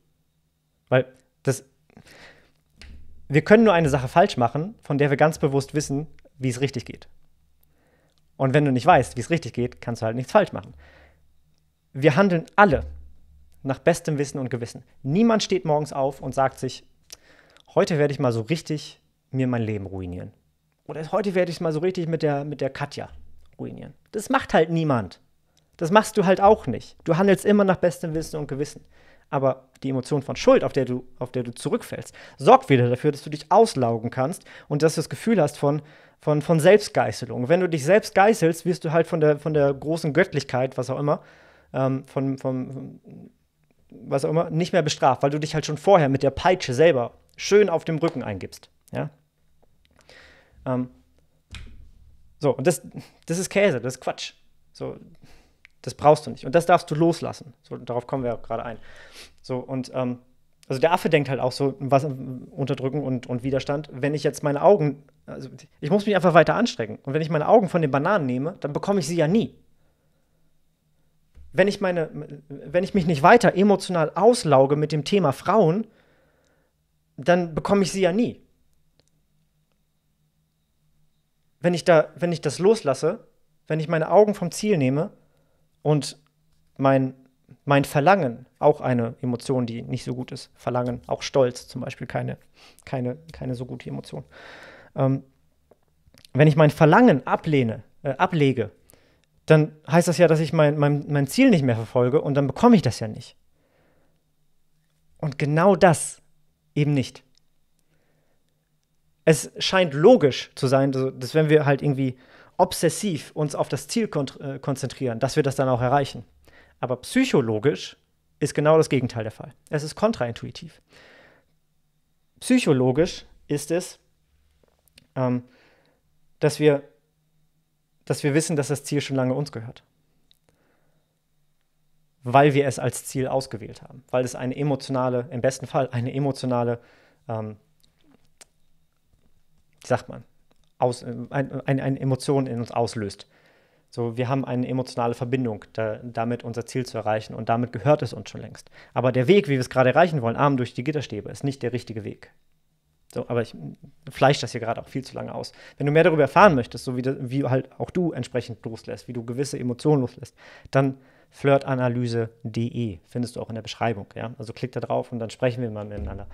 Weil das wir können nur eine Sache falsch machen, von der wir ganz bewusst wissen, wie es richtig geht. Und wenn du nicht weißt, wie es richtig geht, kannst du halt nichts falsch machen. Wir handeln alle nach bestem Wissen und Gewissen. Niemand steht morgens auf und sagt sich, heute werde ich mal so richtig mir mein Leben ruinieren. Oder heute werde ich es mal so richtig mit der, mit der Katja ruinieren. Das macht halt niemand. Das machst du halt auch nicht. Du handelst immer nach bestem Wissen und Gewissen. Aber die Emotion von Schuld, auf der du, auf der du zurückfällst, sorgt wieder dafür, dass du dich auslaugen kannst und dass du das Gefühl hast von, von, von Selbstgeißelung. Wenn du dich selbst geißelst, wirst du halt von der, von der großen Göttlichkeit, was auch immer, ähm, von, von, was auch immer, nicht mehr bestraft, weil du dich halt schon vorher mit der Peitsche selber schön auf dem Rücken eingibst. Ja? Ähm, so, und das, das ist Käse, das ist Quatsch. So, das brauchst du nicht. Und das darfst du loslassen. So, darauf kommen wir gerade ein. So, und ähm, also der Affe denkt halt auch so, was unterdrücken und, und Widerstand. Wenn ich jetzt meine Augen also ich muss mich einfach weiter anstrengen. Und wenn ich meine Augen von den Bananen nehme, dann bekomme ich sie ja nie. Wenn ich, meine, wenn ich mich nicht weiter emotional auslauge mit dem Thema Frauen, dann bekomme ich sie ja nie. Wenn ich, da, wenn ich das loslasse, wenn ich meine Augen vom Ziel nehme und mein, mein Verlangen, auch eine Emotion, die nicht so gut ist, Verlangen, auch Stolz zum Beispiel, keine, keine, keine so gute Emotion. Ähm, wenn ich mein Verlangen ablehne, äh, ablege, dann heißt das ja, dass ich mein, mein, mein Ziel nicht mehr verfolge und dann bekomme ich das ja nicht. Und genau das eben nicht. Es scheint logisch zu sein, also, dass wenn wir halt irgendwie obsessiv uns auf das Ziel kon äh, konzentrieren, dass wir das dann auch erreichen. Aber psychologisch ist genau das Gegenteil der Fall. Es ist kontraintuitiv. Psychologisch ist es, ähm, dass, wir, dass wir wissen, dass das Ziel schon lange uns gehört. Weil wir es als Ziel ausgewählt haben, weil es eine emotionale, im besten Fall eine emotionale, ähm, wie sagt man, aus, ein, ein, eine Emotion in uns auslöst. So, wir haben eine emotionale Verbindung, da, damit unser Ziel zu erreichen und damit gehört es uns schon längst. Aber der Weg, wie wir es gerade erreichen wollen, arm durch die Gitterstäbe, ist nicht der richtige Weg. So, aber ich fleisch das hier gerade auch viel zu lange aus. Wenn du mehr darüber erfahren möchtest, so wie, das, wie halt auch du entsprechend loslässt, wie du gewisse Emotionen loslässt, dann flirtanalyse.de findest du auch in der Beschreibung. Ja? Also klick da drauf und dann sprechen wir mal miteinander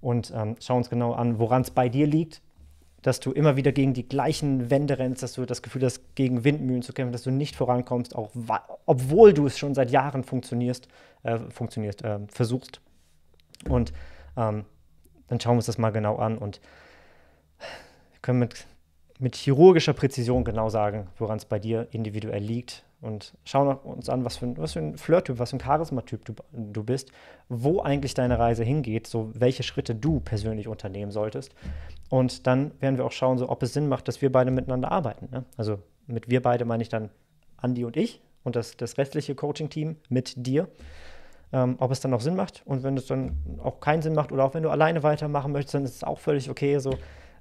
und ähm, schau uns genau an, woran es bei dir liegt, dass du immer wieder gegen die gleichen Wände rennst, dass du das Gefühl hast, gegen Windmühlen zu kämpfen, dass du nicht vorankommst, auch obwohl du es schon seit Jahren funktionierst, äh, funktionierst, äh, versuchst. Und ähm, dann schauen wir uns das mal genau an und können mit, mit chirurgischer Präzision genau sagen, woran es bei dir individuell liegt und schauen uns an, was für ein, was für ein Flirt-Typ, was für ein Charisma-Typ du, du bist, wo eigentlich deine Reise hingeht, so welche Schritte du persönlich unternehmen solltest. Und dann werden wir auch schauen, so, ob es Sinn macht, dass wir beide miteinander arbeiten. Ne? Also mit wir beide meine ich dann Andi und ich und das, das restliche Coaching-Team mit dir ähm, ob es dann auch Sinn macht. Und wenn es dann auch keinen Sinn macht oder auch wenn du alleine weitermachen möchtest, dann ist es auch völlig okay. So,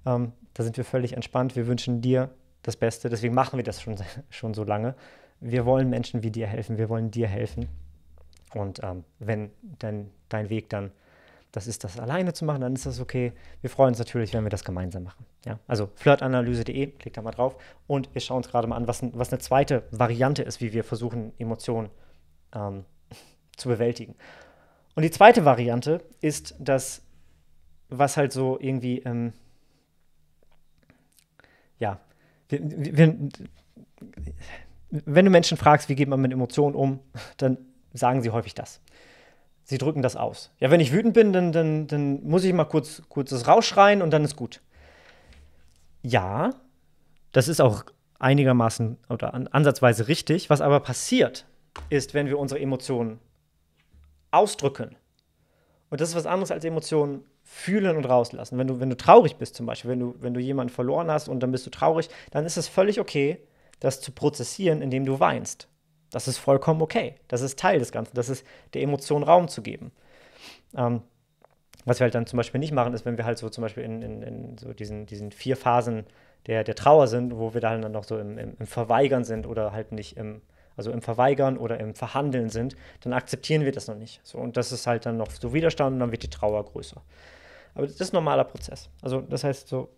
ähm, da sind wir völlig entspannt. Wir wünschen dir das Beste. Deswegen machen wir das schon, [LAUGHS] schon so lange. Wir wollen Menschen wie dir helfen. Wir wollen dir helfen. Und ähm, wenn dein, dein Weg dann das ist, das alleine zu machen, dann ist das okay. Wir freuen uns natürlich, wenn wir das gemeinsam machen. Ja? Also flirtanalyse.de, klickt da mal drauf. Und wir schauen uns gerade mal an, was, was eine zweite Variante ist, wie wir versuchen, Emotionen ähm, zu bewältigen. Und die zweite Variante ist das, was halt so irgendwie, ähm, ja, wir, wir, wenn du Menschen fragst, wie geht man mit Emotionen um, dann sagen sie häufig das. Sie drücken das aus. Ja, wenn ich wütend bin, dann, dann, dann muss ich mal kurz, kurz das rausschreien und dann ist gut. Ja, das ist auch einigermaßen oder ansatzweise richtig. Was aber passiert, ist, wenn wir unsere Emotionen ausdrücken. Und das ist was anderes als Emotionen fühlen und rauslassen. Wenn du, wenn du traurig bist zum Beispiel, wenn du, wenn du jemanden verloren hast und dann bist du traurig, dann ist es völlig okay, das zu prozessieren, indem du weinst. Das ist vollkommen okay. Das ist Teil des Ganzen. Das ist der Emotion Raum zu geben. Ähm, was wir halt dann zum Beispiel nicht machen, ist, wenn wir halt so zum Beispiel in, in, in so diesen, diesen vier Phasen der, der Trauer sind, wo wir dann noch so im, im, im Verweigern sind oder halt nicht im, also im Verweigern oder im Verhandeln sind, dann akzeptieren wir das noch nicht. So, und das ist halt dann noch so Widerstand und dann wird die Trauer größer. Aber das ist ein normaler Prozess. Also das heißt so,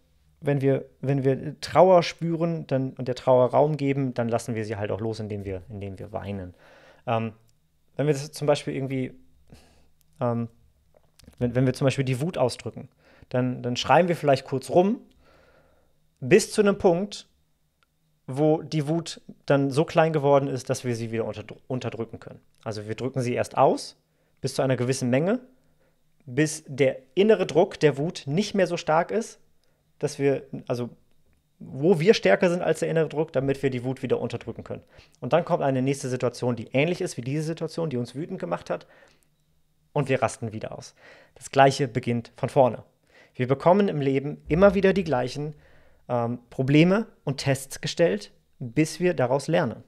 wenn wir, wenn wir Trauer spüren dann, und der Trauer Raum geben, dann lassen wir sie halt auch los, indem wir, indem wir weinen. Ähm, wenn wir das zum Beispiel irgendwie, ähm, wenn, wenn wir zum Beispiel die Wut ausdrücken, dann, dann schreiben wir vielleicht kurz rum, bis zu einem Punkt, wo die Wut dann so klein geworden ist, dass wir sie wieder unterdrücken können. Also wir drücken sie erst aus bis zu einer gewissen Menge, bis der innere Druck der Wut nicht mehr so stark ist, dass wir, also wo wir stärker sind als der innere Druck, damit wir die Wut wieder unterdrücken können. Und dann kommt eine nächste Situation, die ähnlich ist wie diese Situation, die uns wütend gemacht hat, und wir rasten wieder aus. Das gleiche beginnt von vorne. Wir bekommen im Leben immer wieder die gleichen ähm, Probleme und Tests gestellt, bis wir daraus lernen.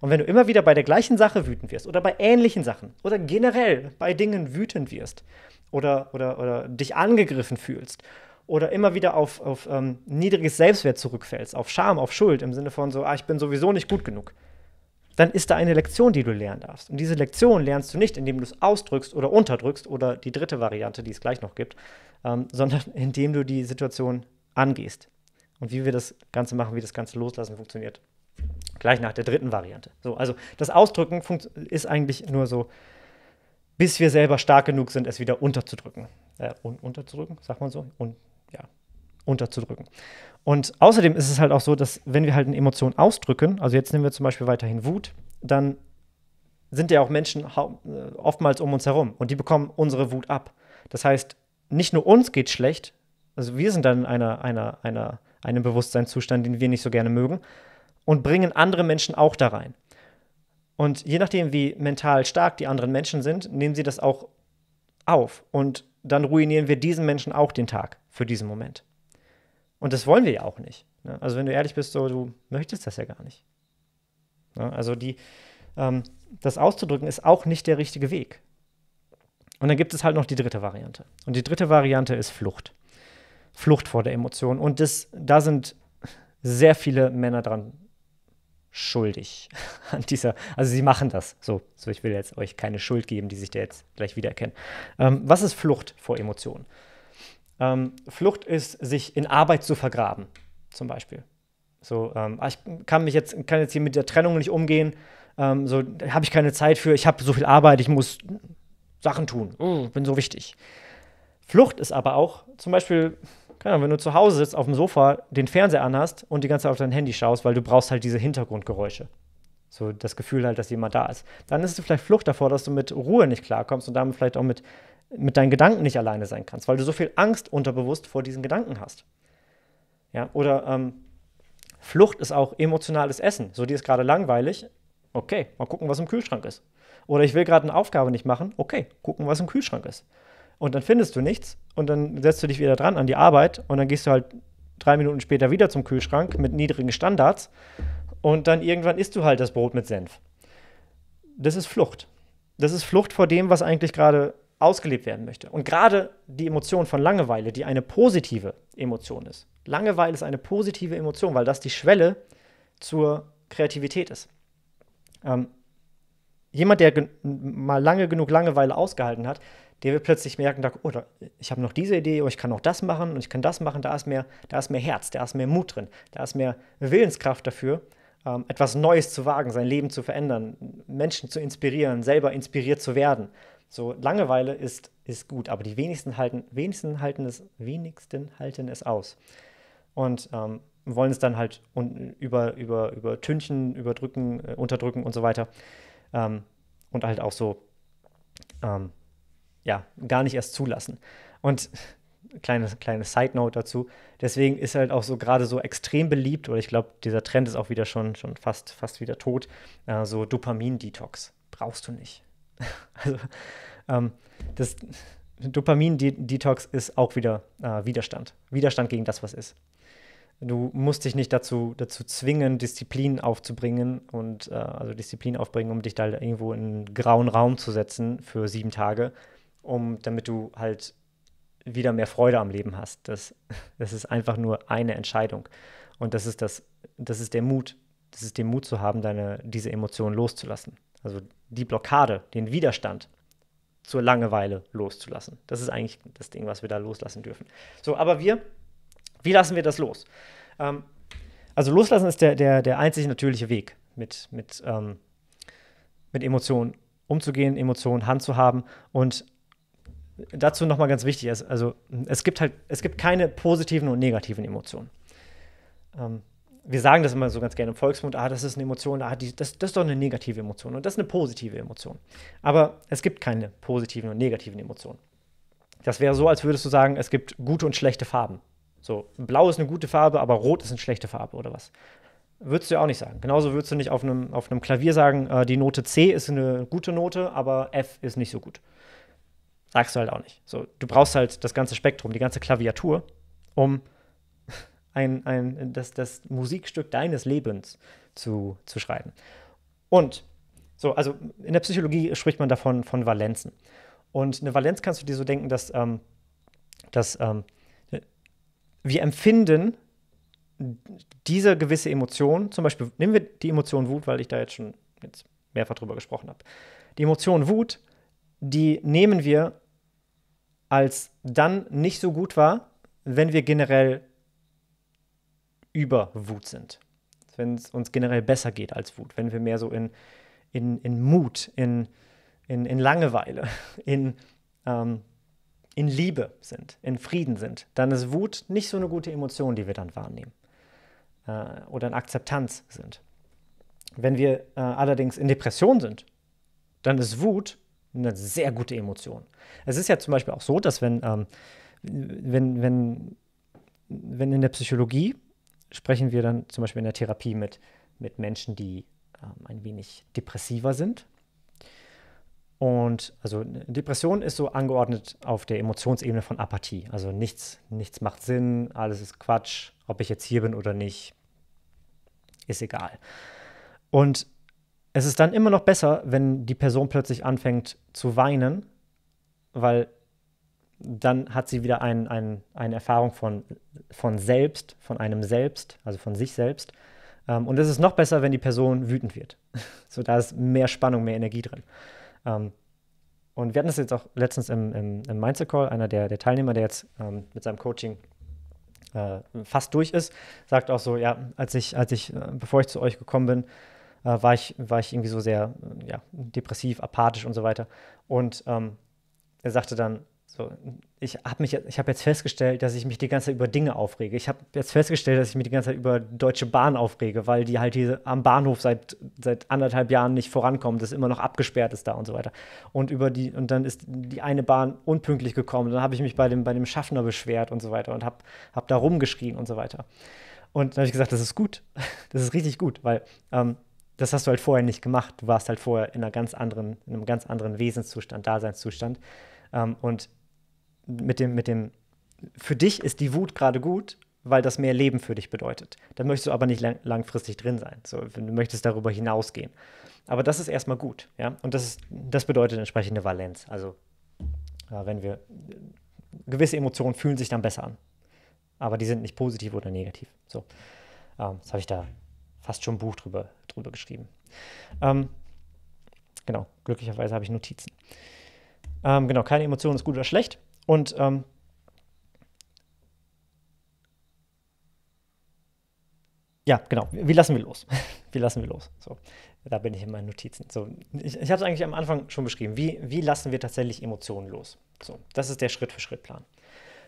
Und wenn du immer wieder bei der gleichen Sache wütend wirst oder bei ähnlichen Sachen oder generell bei Dingen wütend wirst oder, oder, oder dich angegriffen fühlst oder immer wieder auf, auf ähm, niedriges Selbstwert zurückfällst, auf Scham, auf Schuld im Sinne von so, ah, ich bin sowieso nicht gut genug, dann ist da eine Lektion, die du lernen darfst. Und diese Lektion lernst du nicht, indem du es ausdrückst oder unterdrückst oder die dritte Variante, die es gleich noch gibt, ähm, sondern [LAUGHS] indem du die Situation angehst, und wie wir das Ganze machen, wie das Ganze loslassen funktioniert. Gleich nach der dritten Variante. So, also das Ausdrücken ist eigentlich nur so, bis wir selber stark genug sind, es wieder unterzudrücken. Äh, un unterzudrücken, sagt man so? Und ja, unterzudrücken. Und außerdem ist es halt auch so, dass wenn wir halt eine Emotion ausdrücken, also jetzt nehmen wir zum Beispiel weiterhin Wut, dann sind ja auch Menschen äh, oftmals um uns herum und die bekommen unsere Wut ab. Das heißt, nicht nur uns geht schlecht, also wir sind dann in einer, einer, einer einem Bewusstseinszustand, den wir nicht so gerne mögen, und bringen andere Menschen auch da rein. Und je nachdem, wie mental stark die anderen Menschen sind, nehmen sie das auch auf. Und dann ruinieren wir diesen Menschen auch den Tag für diesen Moment. Und das wollen wir ja auch nicht. Ne? Also wenn du ehrlich bist, so, du möchtest das ja gar nicht. Ne? Also die, ähm, das auszudrücken ist auch nicht der richtige Weg. Und dann gibt es halt noch die dritte Variante. Und die dritte Variante ist Flucht. Flucht vor der Emotion. Und das, da sind sehr viele Männer dran schuldig [LAUGHS] an dieser. Also sie machen das. So, so ich will jetzt euch keine Schuld geben, die sich da jetzt gleich wiedererkennen. Ähm, was ist Flucht vor Emotionen? Ähm, Flucht ist, sich in Arbeit zu vergraben, zum Beispiel. So, ähm, ah, ich kann mich jetzt, kann jetzt hier mit der Trennung nicht umgehen. Ähm, so, habe ich keine Zeit für, ich habe so viel Arbeit, ich muss Sachen tun. Oh. ich bin so wichtig. Flucht ist aber auch zum Beispiel keine Ahnung, wenn du zu Hause sitzt, auf dem Sofa, den Fernseher anhast und die ganze Zeit auf dein Handy schaust, weil du brauchst halt diese Hintergrundgeräusche. So das Gefühl halt, dass jemand da ist. Dann ist es vielleicht Flucht davor, dass du mit Ruhe nicht klarkommst und damit vielleicht auch mit, mit deinen Gedanken nicht alleine sein kannst, weil du so viel Angst unterbewusst vor diesen Gedanken hast. Ja, oder ähm, Flucht ist auch emotionales Essen. So, die ist gerade langweilig. Okay, mal gucken, was im Kühlschrank ist. Oder ich will gerade eine Aufgabe nicht machen. Okay, gucken, was im Kühlschrank ist und dann findest du nichts und dann setzt du dich wieder dran an die Arbeit und dann gehst du halt drei Minuten später wieder zum Kühlschrank mit niedrigen Standards und dann irgendwann isst du halt das Brot mit Senf. Das ist Flucht. Das ist Flucht vor dem, was eigentlich gerade ausgelebt werden möchte. Und gerade die Emotion von Langeweile, die eine positive Emotion ist. Langeweile ist eine positive Emotion, weil das die Schwelle zur Kreativität ist. Ähm, jemand, der mal lange genug Langeweile ausgehalten hat, der wird plötzlich merken, da, oh, da, ich habe noch diese Idee, oh, ich kann noch das machen und ich kann das machen, da ist mehr, da ist mehr Herz, da ist mehr Mut drin, da ist mehr Willenskraft dafür, ähm, etwas Neues zu wagen, sein Leben zu verändern, Menschen zu inspirieren, selber inspiriert zu werden. So, Langeweile ist, ist gut, aber die wenigsten halten, wenigsten halten es, wenigsten halten es aus. Und ähm, wollen es dann halt über, über, über Tünchen, überdrücken, äh, unterdrücken und so weiter. Ähm, und halt auch so ähm, ja, gar nicht erst zulassen. Und kleine, kleine Side-Note dazu, deswegen ist halt auch so gerade so extrem beliebt, oder ich glaube, dieser Trend ist auch wieder schon, schon fast, fast wieder tot, äh, so Dopamin-Detox. Brauchst du nicht. [LAUGHS] also, ähm, das Dopamin-Detox ist auch wieder äh, Widerstand. Widerstand gegen das, was ist. Du musst dich nicht dazu, dazu zwingen, Disziplin aufzubringen und äh, also Disziplin aufbringen, um dich da irgendwo in einen grauen Raum zu setzen für sieben Tage, um damit du halt wieder mehr Freude am Leben hast. Das, [LAUGHS] das ist einfach nur eine Entscheidung. Und das ist das, das ist der Mut. Das ist den Mut zu haben, deine, diese Emotionen loszulassen. Also die Blockade, den Widerstand zur Langeweile loszulassen. Das ist eigentlich das Ding, was wir da loslassen dürfen. So, aber wir, wie lassen wir das los? Ähm, also loslassen ist der, der, der einzig natürliche Weg, mit, mit, ähm, mit Emotionen umzugehen, Emotionen Hand zu haben und dazu nochmal ganz wichtig ist, also es gibt halt, es gibt keine positiven und negativen Emotionen. Ähm, wir sagen das immer so ganz gerne im Volksmund, ah, das ist eine Emotion, ah, die, das, das ist doch eine negative Emotion und das ist eine positive Emotion. Aber es gibt keine positiven und negativen Emotionen. Das wäre so, als würdest du sagen, es gibt gute und schlechte Farben. So, blau ist eine gute Farbe, aber rot ist eine schlechte Farbe oder was? Würdest du ja auch nicht sagen. Genauso würdest du nicht auf einem, auf einem Klavier sagen, äh, die Note C ist eine gute Note, aber F ist nicht so gut. Sagst du halt auch nicht. So, du brauchst halt das ganze Spektrum, die ganze Klaviatur, um [LAUGHS] ein, ein, das, das Musikstück deines Lebens zu, zu schreiben. Und so, also in der Psychologie spricht man davon von Valenzen. Und eine Valenz kannst du dir so denken, dass, ähm, dass ähm, wir empfinden diese gewisse Emotion, zum Beispiel nehmen wir die Emotion Wut, weil ich da jetzt schon jetzt mehrfach drüber gesprochen habe. Die Emotion Wut, die nehmen wir als dann nicht so gut war, wenn wir generell über Wut sind. Wenn es uns generell besser geht als Wut, wenn wir mehr so in, in, in Mut, in, in, in Langeweile, [LAUGHS] in, ähm, in Liebe sind, in Frieden sind, dann ist Wut nicht so eine gute Emotion, die wir dann wahrnehmen äh, oder in Akzeptanz sind. Wenn wir äh, allerdings in Depression sind, dann ist Wut eine sehr gute Emotion. Es ist ja zum Beispiel auch so, dass wenn, ähm, wenn, wenn, wenn in der Psychologie sprechen wir dann zum Beispiel in der Therapie mit, mit Menschen, die ähm, ein wenig depressiver sind. Und also Depression ist so angeordnet auf der Emotionsebene von Apathie. Also nichts, nichts macht Sinn, alles ist Quatsch, ob ich jetzt hier bin oder nicht, ist egal. Und es ist dann immer noch besser, wenn die Person plötzlich anfängt zu weinen, weil dann hat sie wieder ein, ein, eine Erfahrung von, von selbst, von einem selbst, also von sich selbst. Um, ähm, und es ist noch besser, wenn die Person wütend wird. [LAUGHS] so, da ist mehr Spannung, mehr Energie drin. Um, ähm, und wir hatten das jetzt auch letztens im, im, im Mindset Call, einer der, der Teilnehmer, der jetzt um, ähm, mit seinem Coaching äh, fast durch ist, sagt auch so, ja, als ich, als ich, äh, bevor ich zu euch gekommen bin, äh, war, ich, war ich irgendwie so sehr äh, ja, depressiv, apathisch und so weiter. Und ähm, er sagte dann, so, ich habe mich, jetzt festgestellt, dass ich mich die ganze Zeit über Dinge aufrege. Ich habe jetzt festgestellt, dass ich mich die ganze Zeit über Deutsche Bahn aufrege, weil die halt hier am Bahnhof seit seit anderthalb Jahren nicht vorankommen, das immer noch abgesperrt ist da und so weiter. Und über die und dann ist die eine Bahn unpünktlich gekommen. Dann habe ich mich bei dem bei dem Schaffner beschwert und so weiter und habe hab da rumgeschrien und so weiter. Und dann habe ich gesagt, das ist gut, [LAUGHS] das ist richtig gut, weil ähm, das hast du halt vorher nicht gemacht. Du warst halt vorher in, einer ganz anderen, in einem ganz anderen Wesenszustand, Daseinszustand. Ähm, und mit dem, mit dem, für dich ist die Wut gerade gut, weil das mehr Leben für dich bedeutet. Da möchtest du aber nicht lang, langfristig drin sein. So, du möchtest darüber hinausgehen. Aber das ist erstmal gut, ja. Und das ist, das bedeutet entsprechende Valenz. Also äh, wenn wir gewisse Emotionen fühlen sich dann besser an. Aber die sind nicht positiv oder negativ. So. Ähm, jetzt habe ich da fast schon ein Buch drüber drüber geschrieben. Ähm, genau, glücklicherweise habe ich Notizen. Ähm, genau, keine Emotion ist gut oder schlecht. Und ähm, ja, genau, wie lassen wir los? [LAUGHS] wie lassen wir los? So, da bin ich in meinen Notizen. So, ich, ich habe es eigentlich am Anfang schon beschrieben. Wie, wie lassen wir tatsächlich Emotionen los? So, das ist der Schritt-für-Schritt-Plan.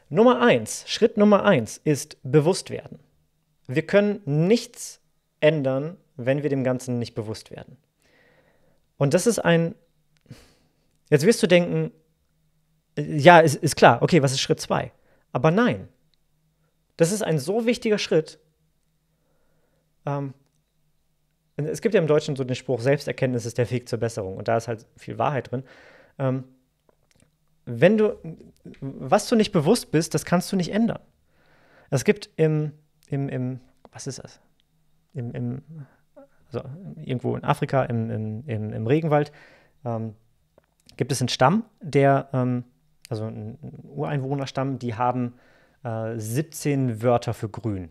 Nummer eins, Schritt Nummer eins ist bewusst werden. Wir können nichts ändern wenn wir dem Ganzen nicht bewusst werden. Und das ist ein. Jetzt wirst du denken, ja, ist, ist klar, okay, was ist Schritt 2? Aber nein, das ist ein so wichtiger Schritt. Ähm, es gibt ja im Deutschen so den Spruch, Selbsterkenntnis ist der Weg zur Besserung. Und da ist halt viel Wahrheit drin. Ähm, wenn du, was du nicht bewusst bist, das kannst du nicht ändern. Es gibt im, im, im was ist das? Im, im also irgendwo in Afrika im, im, im, im Regenwald, ähm, gibt es einen Stamm, der, ähm, also einen Ureinwohnerstamm, die haben äh, 17 Wörter für grün,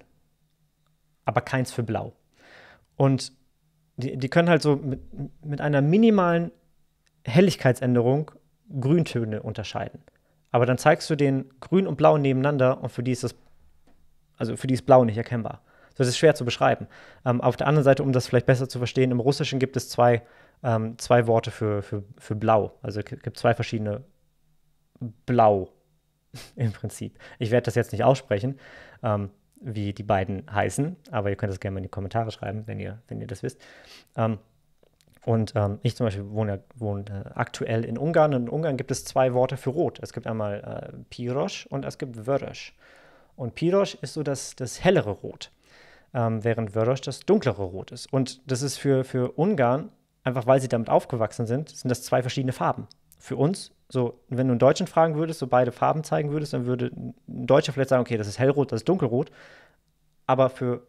aber keins für blau. Und die, die können halt so mit, mit einer minimalen Helligkeitsänderung Grüntöne unterscheiden. Aber dann zeigst du den grün und blau nebeneinander und für die ist das, also für die ist blau nicht erkennbar. Das ist schwer zu beschreiben. Ähm, auf der anderen Seite, um das vielleicht besser zu verstehen, im Russischen gibt es zwei, ähm, zwei Worte für, für, für blau. Also es gibt zwei verschiedene Blau [LAUGHS] im Prinzip. Ich werde das jetzt nicht aussprechen, ähm, wie die beiden heißen, aber ihr könnt das gerne mal in die Kommentare schreiben, wenn ihr, wenn ihr das wisst. Ähm, und ähm, ich zum Beispiel wohne, wohne, aktuell in Ungarn. Und in Ungarn gibt es zwei Worte für Rot. Es gibt einmal äh, Pirosch und es gibt Vörösch. Und Pirosch ist so das, das hellere Rot ähm, während Wördosch das dunklere Rot ist. Und das ist für, für Ungarn, einfach weil sie damit aufgewachsen sind, sind das zwei verschiedene Farben. Für uns, so, wenn du einen Deutschen fragen würdest, so beide Farben zeigen würdest, dann würde ein Deutscher vielleicht sagen, okay, das ist hellrot, das ist dunkelrot. Aber für,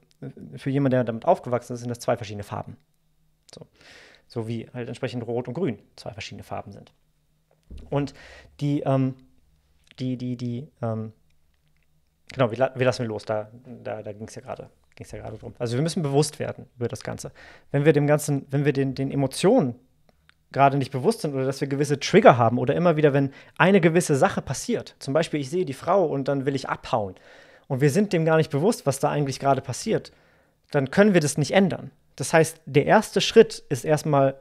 für jemanden, der damit aufgewachsen ist, sind das zwei verschiedene Farben. So, so wie halt entsprechend Rot und Grün zwei verschiedene Farben sind. Und die, ähm, die, die, die, ähm, genau, wir, wir lassen los, da, da, da ging es ja gerade ging es ja gerade drum. Also wir müssen bewusst werden über das Ganze. Wenn wir dem Ganzen, wenn wir den, den Emotionen gerade nicht bewusst sind oder dass wir gewisse Trigger haben oder immer wieder, wenn eine gewisse Sache passiert, zum Beispiel ich sehe die Frau und dann will ich abhauen und wir sind dem gar nicht bewusst, was da eigentlich gerade passiert, dann können wir das nicht ändern. Das heißt, der erste Schritt ist erstmal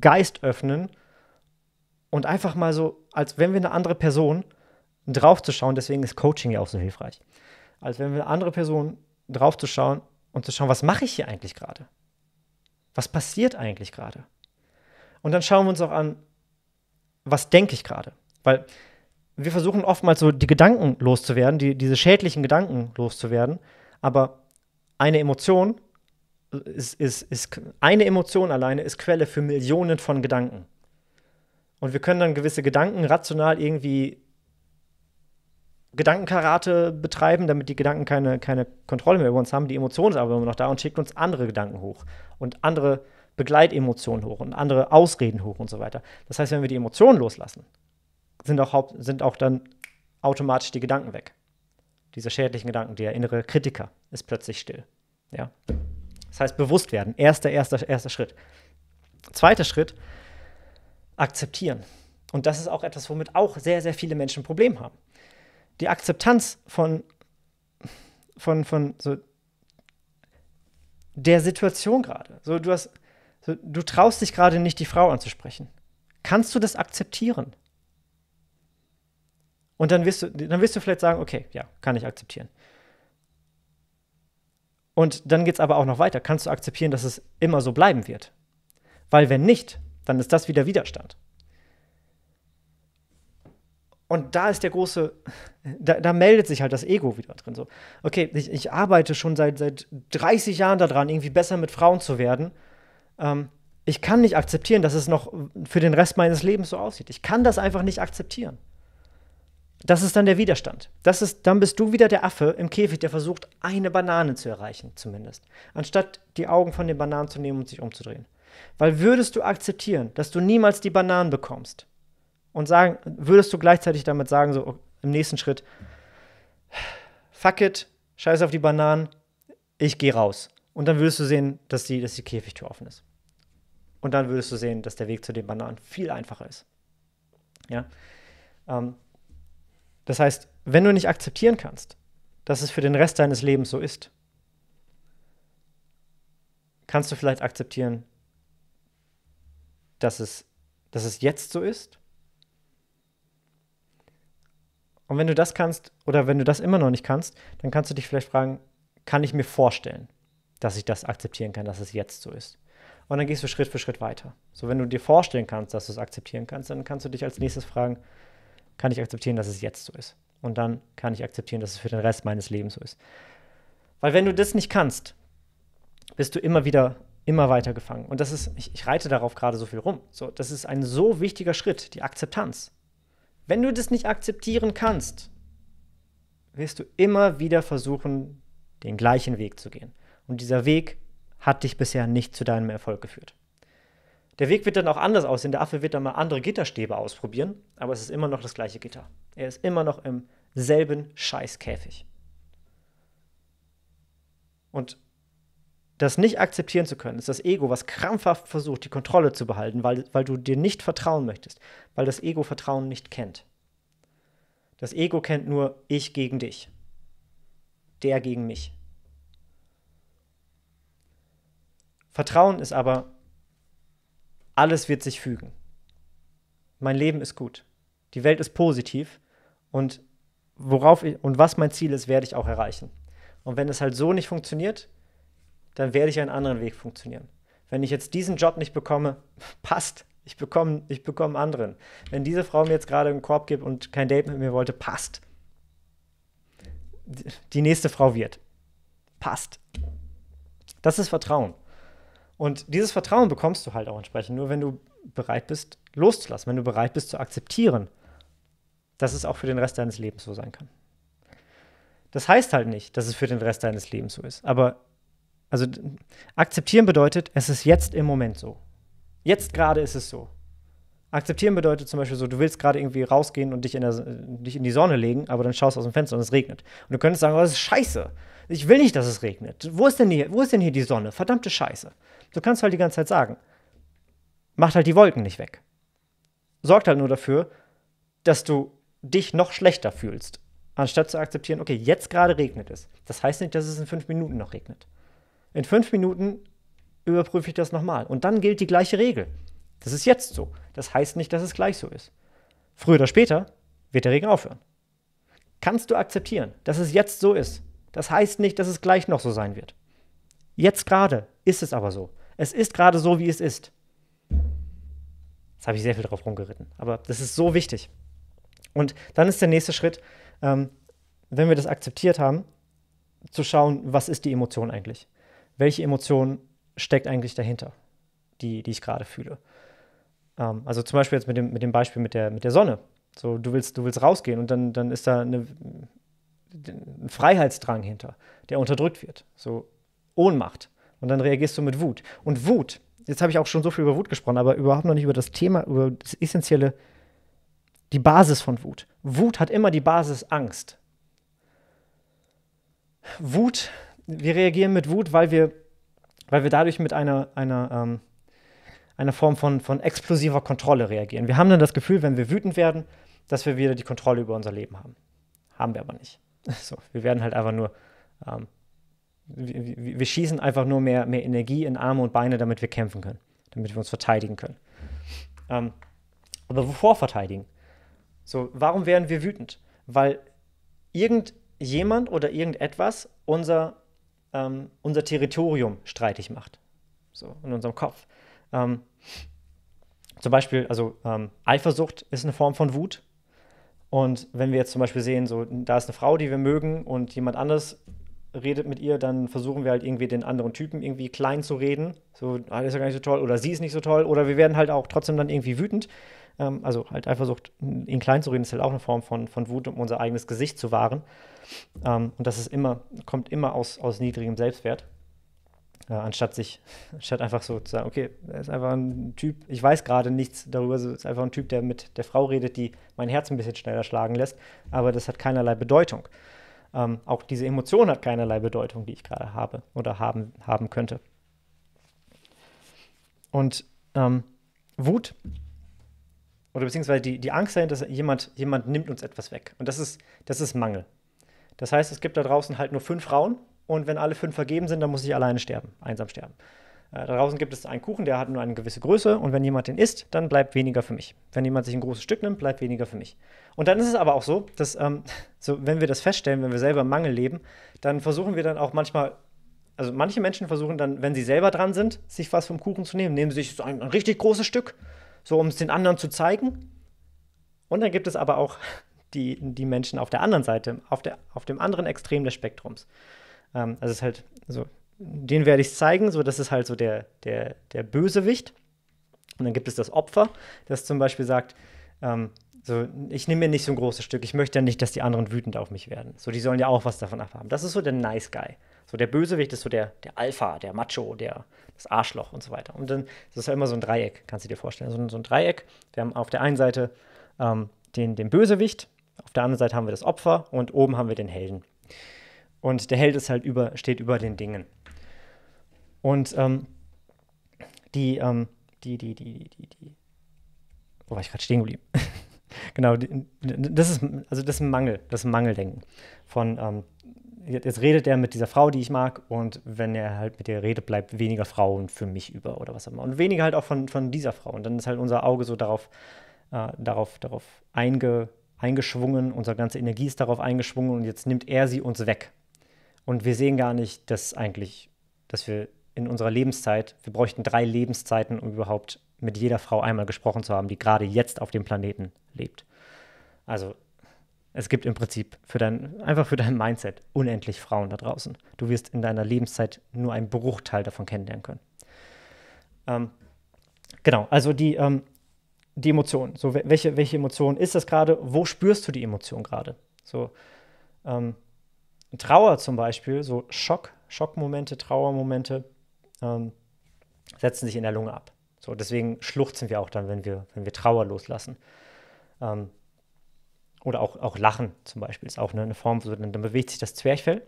Geist öffnen und einfach mal so, als wenn wir eine andere Person draufzuschauen, deswegen ist Coaching ja auch so hilfreich, als wenn wir eine andere Person drauf zu schauen und zu schauen, was mache ich hier eigentlich gerade? Was passiert eigentlich gerade? Und dann schauen wir uns auch an, was denke ich gerade? Weil wir versuchen oftmals so die Gedanken loszuwerden, die, diese schädlichen Gedanken loszuwerden, aber eine Emotion ist, ist, ist, eine Emotion alleine ist Quelle für Millionen von Gedanken. Und wir können dann gewisse Gedanken rational irgendwie Gedankenkarate betreiben, damit die Gedanken keine, keine Kontrolle mehr über uns haben. Die Emotion ist aber immer noch da und schickt uns andere Gedanken hoch und andere Begleitemotionen hoch und andere Ausreden hoch und so weiter. Das heißt, wenn wir die Emotionen loslassen, sind auch, Haupt, sind auch dann automatisch die Gedanken weg. Diese schädlichen Gedanken, der innere Kritiker ist plötzlich still. Ja? Das heißt, bewusst werden, erster, erster, erster Schritt. Zweiter Schritt, akzeptieren. Und das ist auch etwas, womit auch sehr, sehr viele Menschen ein Problem haben die Akzeptanz von, von, von so der Situation gerade. So, du, so, du traust dich gerade nicht, die Frau anzusprechen. Kannst du das akzeptieren? Und dann wirst du, dann wirst du vielleicht sagen, okay, ja, kann ich akzeptieren. Und dann geht es aber auch noch weiter. Kannst du akzeptieren, dass es immer so bleiben wird? Weil wenn nicht, dann ist das wieder Widerstand. Und da ist der große, da, da, meldet sich halt das Ego wieder drin. So, okay, ich, ich, arbeite schon seit, seit 30 Jahren daran, irgendwie besser mit Frauen zu werden. Ähm, ich kann nicht akzeptieren, dass es noch für den Rest meines Lebens so aussieht. Ich kann das einfach nicht akzeptieren. Das ist dann der Widerstand. Das ist, dann bist du wieder der Affe im Käfig, der versucht, eine Banane zu erreichen, zumindest. Anstatt die Augen von den Bananen zu nehmen und sich umzudrehen. Weil würdest du akzeptieren, dass du niemals die Bananen bekommst, und sagen, würdest du gleichzeitig damit sagen, so oh, im nächsten Schritt, fuck it, scheiß auf die Bananen, ich gehe raus. Und dann würdest du sehen, dass die, dass die Käfigtür offen ist. Und dann würdest du sehen, dass der Weg zu den Bananen viel einfacher ist. Ja? Ähm, das heißt, wenn du nicht akzeptieren kannst, dass es für den Rest deines Lebens so ist, kannst du vielleicht akzeptieren, dass es, dass es jetzt so ist Und wenn du das kannst oder wenn du das immer noch nicht kannst, dann kannst du dich vielleicht fragen, kann ich mir vorstellen, dass ich das akzeptieren kann, dass es jetzt so ist? Und dann gehst du Schritt für Schritt weiter. So, wenn du dir vorstellen kannst, dass du es akzeptieren kannst, dann kannst du dich als nächstes fragen, kann ich akzeptieren, dass es jetzt so ist? Und dann kann ich akzeptieren, dass es für den Rest meines Lebens so ist. Weil wenn du das nicht kannst, bist du immer wieder, immer weiter gefangen. Und das ist, ich, ich reite darauf gerade so viel rum. So, das ist ein so wichtiger Schritt, die Akzeptanz. Wenn du das nicht akzeptieren kannst, wirst du immer wieder versuchen, den gleichen Weg zu gehen. Und dieser Weg hat dich bisher nicht zu deinem Erfolg geführt. Der Weg wird dann auch anders aussehen. Der Affe wird dann mal andere Gitterstäbe ausprobieren, aber es ist immer noch das gleiche Gitter. Er ist immer noch im selben Scheißkäfig. Und das nicht akzeptieren zu können, ist das Ego, was krampfhaft versucht, die Kontrolle zu behalten, weil, weil du dir nicht vertrauen möchtest, weil das Ego Vertrauen nicht kennt. Das Ego kennt nur ich gegen dich, der gegen mich. Vertrauen ist aber, alles wird sich fügen. Mein Leben ist gut. Die Welt ist positiv und worauf ich, und was mein Ziel ist, werde ich auch erreichen. Und wenn es halt so nicht funktioniert, dann werde ich einen anderen Weg funktionieren. Wenn ich jetzt diesen Job nicht bekomme, [LAUGHS] passt. Ich bekomme, ich bekomme anderen. Wenn diese Frau mir jetzt gerade einen Korb gibt und kein Date mit mir wollte, passt. Die nächste Frau wird. Passt. Das ist Vertrauen. Und dieses Vertrauen bekommst du halt auch entsprechend, nur wenn du bereit bist, loszulassen, wenn du bereit bist zu akzeptieren, dass es auch für den Rest deines Lebens so sein kann. Das heißt halt nicht, dass es für den Rest deines Lebens so ist. Aber also akzeptieren bedeutet, es ist jetzt im Moment so. Jetzt gerade ist es so. Akzeptieren bedeutet zum Beispiel so, du willst gerade irgendwie rausgehen und dich in, der, äh, dich in die Sonne legen, aber dann schaust du aus dem Fenster und es regnet. Und du könntest sagen, oh, das ist scheiße. Ich will nicht, dass es regnet. Wo ist denn hier, wo ist denn hier die Sonne? Verdammte Scheiße. Du kannst halt die ganze Zeit sagen, macht halt die Wolken nicht weg. Sorgt halt nur dafür, dass du dich noch schlechter fühlst, anstatt zu akzeptieren, okay, jetzt gerade regnet es. Das heißt nicht, dass es in fünf Minuten noch regnet. In fünf Minuten überprüfe ich das nochmal. Und dann gilt die gleiche Regel. Das ist jetzt so. Das heißt nicht, dass es gleich so ist. Früher oder später wird der Regen aufhören. Kannst du akzeptieren, dass es jetzt so ist? Das heißt nicht, dass es gleich noch so sein wird. Jetzt gerade ist es aber so. Es ist gerade so, wie es ist. Jetzt habe ich sehr viel drauf rumgeritten, aber das ist so wichtig. Und dann ist der nächste Schritt, ähm, wenn wir das akzeptiert haben, zu schauen, was ist die Emotion eigentlich? welche Emotion steckt eigentlich dahinter, die, die ich gerade fühle. Ähm, also zum Beispiel jetzt mit dem, mit dem Beispiel mit der, mit der Sonne. So, du willst, du willst rausgehen und dann, dann ist da eine, ein Freiheitsdrang hinter, der unterdrückt wird. So Ohnmacht. Und dann reagierst du mit Wut. Und Wut, jetzt habe ich auch schon so viel über Wut gesprochen, aber überhaupt noch nicht über das Thema, über das essentielle, die Basis von Wut. Wut hat immer die Basis Angst. Wut wir reagieren mit Wut, weil wir, weil wir dadurch mit einer, einer, ähm, einer Form von, von explosiver Kontrolle reagieren. Wir haben dann das Gefühl, wenn wir wütend werden, dass wir wieder die Kontrolle über unser Leben haben. Haben wir aber nicht. [LAUGHS] So, wir werden halt einfach nur, ähm, wir, wir, schießen einfach nur mehr, mehr Energie in Arme und Beine, damit wir kämpfen können, damit wir uns verteidigen können. Ähm, aber wovor verteidigen? So, warum werden wir wütend? Weil irgendjemand oder irgendetwas unser ähm, unser Territorium streitig macht. So, in unserem Kopf. Ähm, zum Beispiel, also ähm, Eifersucht ist eine Form von Wut. Und wenn wir jetzt zum Beispiel sehen, so, da ist eine Frau, die wir mögen und jemand anders redet mit ihr, dann versuchen wir halt irgendwie den anderen Typen irgendwie klein zu reden. So, ah, das ist ja gar nicht so toll oder sie ist nicht so toll oder wir werden halt auch trotzdem dann irgendwie wütend. Ähm, also halt Eifersucht, ihn klein zu reden, ist halt auch eine Form von, von Wut, um unser eigenes Gesicht zu wahren. Ähm, und das ist immer, kommt immer aus, aus niedrigem Selbstwert. Äh, anstatt sich, [LAUGHS] anstatt einfach so zu sagen, okay, er ist einfach ein Typ, ich weiß gerade nichts darüber, es ist einfach ein Typ, der mit der Frau redet, die mein Herz ein bisschen schneller schlagen lässt, aber das hat keinerlei Bedeutung. Ähm, auch diese Emotion hat keinerlei Bedeutung, die ich gerade habe oder haben, haben könnte. Und ähm, Wut oder beziehungsweise die, die Angst dahinter, dass jemand, jemand nimmt uns etwas weg. Und das ist, das ist Mangel. Das heißt, es gibt da draußen halt nur fünf Frauen und wenn alle fünf vergeben sind, dann muss ich alleine sterben, einsam sterben. Äh, da draußen gibt es einen Kuchen, der hat nur eine gewisse Größe und wenn jemand den isst, dann bleibt weniger für mich. Wenn jemand sich ein großes Stück nimmt, bleibt weniger für mich. Und dann ist es aber auch so, dass ähm, [LAUGHS] so, wenn wir das feststellen, wenn wir selber im Mangel leben, dann versuchen wir dann auch manchmal also manche Menschen versuchen dann, wenn sie selber dran sind, sich was vom Kuchen zu nehmen, nehmen sie sich so ein, ein richtig großes Stück so um es den anderen zu zeigen. Und dann gibt es aber auch [LAUGHS] die, die Menschen auf der anderen Seite, auf, der, auf dem anderen Extrem des Spektrums. Ähm, also es ist halt so, den werde ich zeigen, so das ist halt so der, der, der Bösewicht. Und dann gibt es das Opfer, das zum Beispiel sagt, ähm, so, ich nehme mir nicht so ein großes Stück, ich möchte ja nicht, dass die anderen wütend auf mich werden. So, die sollen ja auch was davon abhaben. Das ist so der Nice Guy. So der Bösewicht ist so der, der Alpha, der Macho, der, das Arschloch und so weiter. Und dann das ist ja immer so ein Dreieck, kannst du dir vorstellen. So, ein, so ein Dreieck. Wir haben auf der einen Seite ähm, den, den Bösewicht, auf der anderen Seite haben wir das Opfer und oben haben wir den Helden. Und der Held ist halt über, steht über den Dingen. Und ähm, die, ähm, die, die, die, die, die, wo war ich gerade stehen geblieben? [LAUGHS] genau, die, das ist, also das ist ein Mangel, das ist ein Mangeldenken von, ähm, jetzt redet er mit dieser Frau, die ich mag, und wenn er halt mit ihr redet, bleibt weniger Frauen für mich über oder was auch immer. Und weniger halt auch von, von dieser Frau. Und dann ist halt unser Auge so darauf, äh, darauf, darauf einge, eingeschwungen, unsere ganze Energie ist darauf eingeschwungen und jetzt nimmt er sie uns weg. Und wir sehen gar nicht, dass eigentlich, dass wir in unserer Lebenszeit, wir bräuchten drei Lebenszeiten, um überhaupt mit jeder Frau einmal gesprochen zu haben, die gerade jetzt auf dem Planeten lebt. Also es gibt im Prinzip für dein, einfach für dein Mindset unendlich Frauen da draußen. Du wirst in deiner Lebenszeit nur einen Bruchteil davon kennenlernen können. Ähm, genau, also die, ähm, die Emotionen. So, welche, welche Emotion ist das gerade? Wo spürst du die Emotion gerade? So, ähm, Trauer zum Beispiel, so Schock, Schockmomente, Trauermomente ähm, setzen sich in der Lunge ab. So, deswegen schluchzen wir auch dann, wenn wir, wenn wir Trauer loslassen. Ähm, oder auch, auch Lachen zum Beispiel ist auch eine, eine Form, so, dann, dann, bewegt sich das Zwerchfell.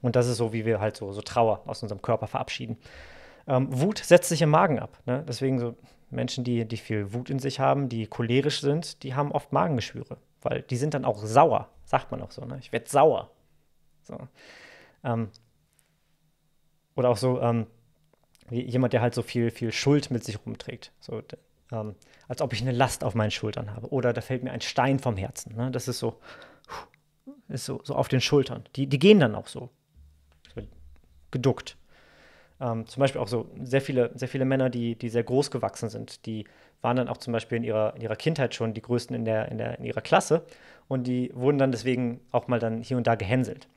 Und das ist so, wie wir halt so, so Trauer aus unserem Körper verabschieden. Ähm, Wut setzt sich im Magen ab. Ne? Deswegen so Menschen, die, die viel Wut in sich haben, die cholerisch sind, die haben oft Magengeschwüre, weil die sind dann auch sauer, sagt man auch so. Ne? Ich werde sauer. So. Ähm, oder auch so ähm, jemand, der halt so viel, viel Schuld mit sich rumträgt. So, ähm, als ob ich eine Last auf meinen Schultern habe. Oder da fällt mir ein Stein vom Herzen. Ne? Das ist so, ist so, so auf den Schultern. Die, die gehen dann auch so. geduckt. Ähm, zum Beispiel auch so sehr viele, sehr viele Männer, die, die sehr groß gewachsen sind, die waren dann auch zum Beispiel in ihrer, in ihrer Kindheit schon die größten in, der, in, der, in ihrer Klasse und die wurden dann deswegen auch mal dann hier und da gehänselt.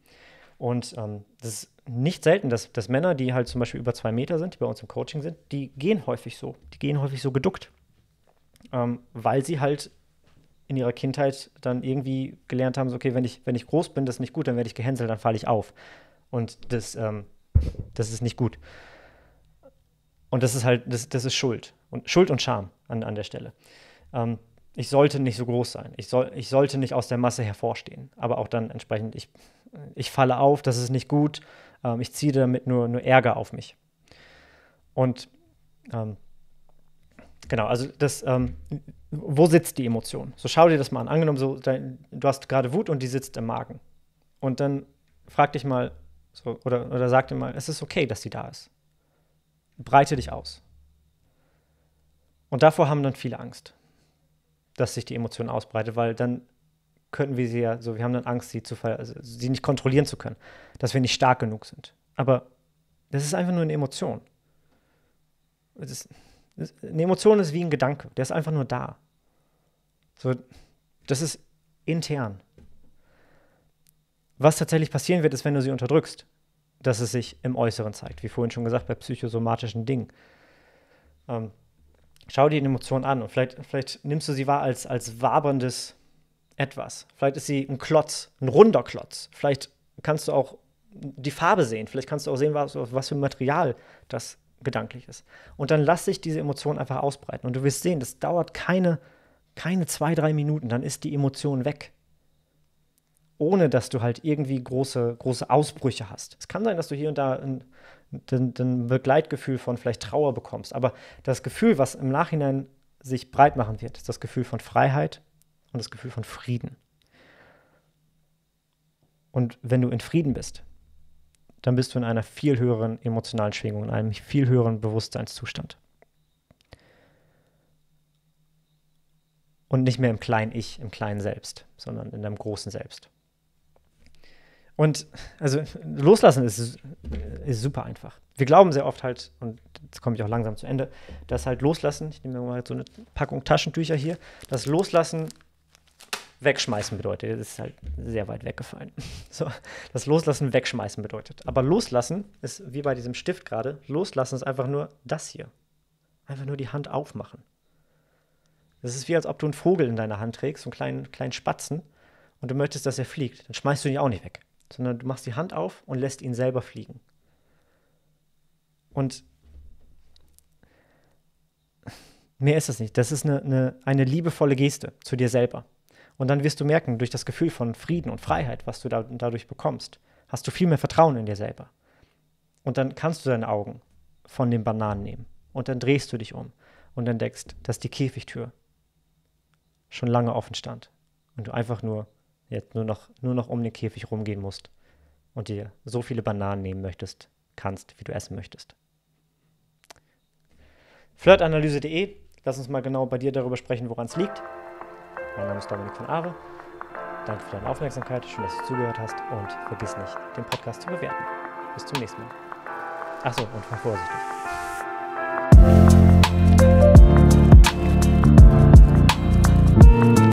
Und ähm, das ist nicht selten, dass, dass Männer, die halt zum Beispiel über zwei Meter sind, die bei uns im Coaching sind, die gehen häufig so. Die gehen häufig so geduckt ähm, weil sie halt in ihrer Kindheit dann irgendwie gelernt haben, so, okay, wenn ich, wenn ich groß bin, das ist nicht gut, dann werde ich gehänselt, dann falle ich auf. Und das, ähm, das ist nicht gut. Und das ist halt, das, das ist Schuld. Und Schuld und Scham an, an der Stelle. Ähm, ich sollte nicht so groß sein. Ich, soll, ich sollte nicht aus der Masse hervorstehen. Aber auch dann entsprechend, ich, ich falle auf, das ist nicht gut. Ähm, ich ziehe damit nur, nur Ärger auf mich. Und ähm, genau, also das, ähm, wo sitzt die Emotion? So schau dir das mal an. Angenommen, so, dein, du hast gerade Wut und die sitzt im Magen. Und dann frag dich mal, so, oder, oder sag dir mal, es ist okay, dass sie da ist. Breite dich aus. Und davor haben dann viele Angst, dass sich die Emotion ausbreitet, weil dann könnten wir sie ja, so wir haben dann Angst, sie zu also sie nicht kontrollieren zu können, dass wir nicht stark genug sind. Aber das ist einfach nur eine Emotion. Das ist, eine Emotion ist wie ein Gedanke, der ist einfach nur da. So, das ist intern. Was tatsächlich passieren wird, ist, wenn du sie unterdrückst, dass es sich im Äußeren zeigt, wie vorhin schon gesagt, bei psychosomatischen Dingen. Ähm, schau dir die Emotion an und vielleicht, vielleicht nimmst du sie wahr als, als waberndes etwas. Vielleicht ist sie ein Klotz, ein runder Klotz. Vielleicht kannst du auch die Farbe sehen, vielleicht kannst du auch sehen, was, was für ein Material das gedanklich ist. Und dann lass dich diese Emotion einfach ausbreiten. Und du wirst sehen, das dauert keine, keine zwei, drei Minuten, dann ist die Emotion weg. Ohne dass du halt irgendwie große, große Ausbrüche hast. Es kann sein, dass du hier und da ein, ein, ein Begleitgefühl von vielleicht Trauer bekommst, aber das Gefühl, was im Nachhinein sich breit machen wird, ist das Gefühl von Freiheit und das Gefühl von Frieden. Und wenn du in Frieden bist, dann bist du in einer viel höheren emotionalen Schwingung, in einem viel höheren Bewusstseinszustand. Und nicht mehr im kleinen Ich, im kleinen Selbst, sondern in deinem großen Selbst. Und also loslassen ist, ist super einfach. Wir glauben sehr oft halt, und jetzt komme ich auch langsam zu Ende, dass halt loslassen, ich nehme mal so eine Packung Taschentücher hier, dass loslassen wegschmeißen bedeutet. Das ist halt sehr weit weggefallen. [LAUGHS] So, das Loslassen wegschmeißen bedeutet. Aber loslassen ist wie bei diesem Stift gerade. Loslassen ist einfach nur das hier. Einfach nur die Hand aufmachen. Das ist wie als ob du einen Vogel in deiner Hand trägst, so einen kleinen, kleinen Spatzen, und du möchtest, dass er fliegt. Dann schmeißt du ihn auch nicht weg, sondern du machst die Hand auf und lässt ihn selber fliegen. Und mehr ist das nicht. Das ist eine, eine, eine liebevolle Geste zu dir selber. Und dann wirst du merken, durch das Gefühl von Frieden und Freiheit, was du da, dadurch bekommst, hast du viel mehr Vertrauen in dir selber. Und dann kannst du deine Augen von den Bananen nehmen. Und dann drehst du dich um und entdeckst, dass die Käfigtür schon lange offen stand. Und du einfach nur jetzt nur noch, nur noch um den Käfig rumgehen musst und dir so viele Bananen nehmen möchtest, kannst, wie du essen möchtest. Flirtanalyse.de, lass uns mal genau bei dir darüber sprechen, woran es liegt. Mein Name ist Dominik von Aare. Danke für deine Aufmerksamkeit, schön, dass du zugehört hast und vergiss nicht, den Podcast zu bewerten. Bis zum nächsten Mal. Achso, und war vorsichtig.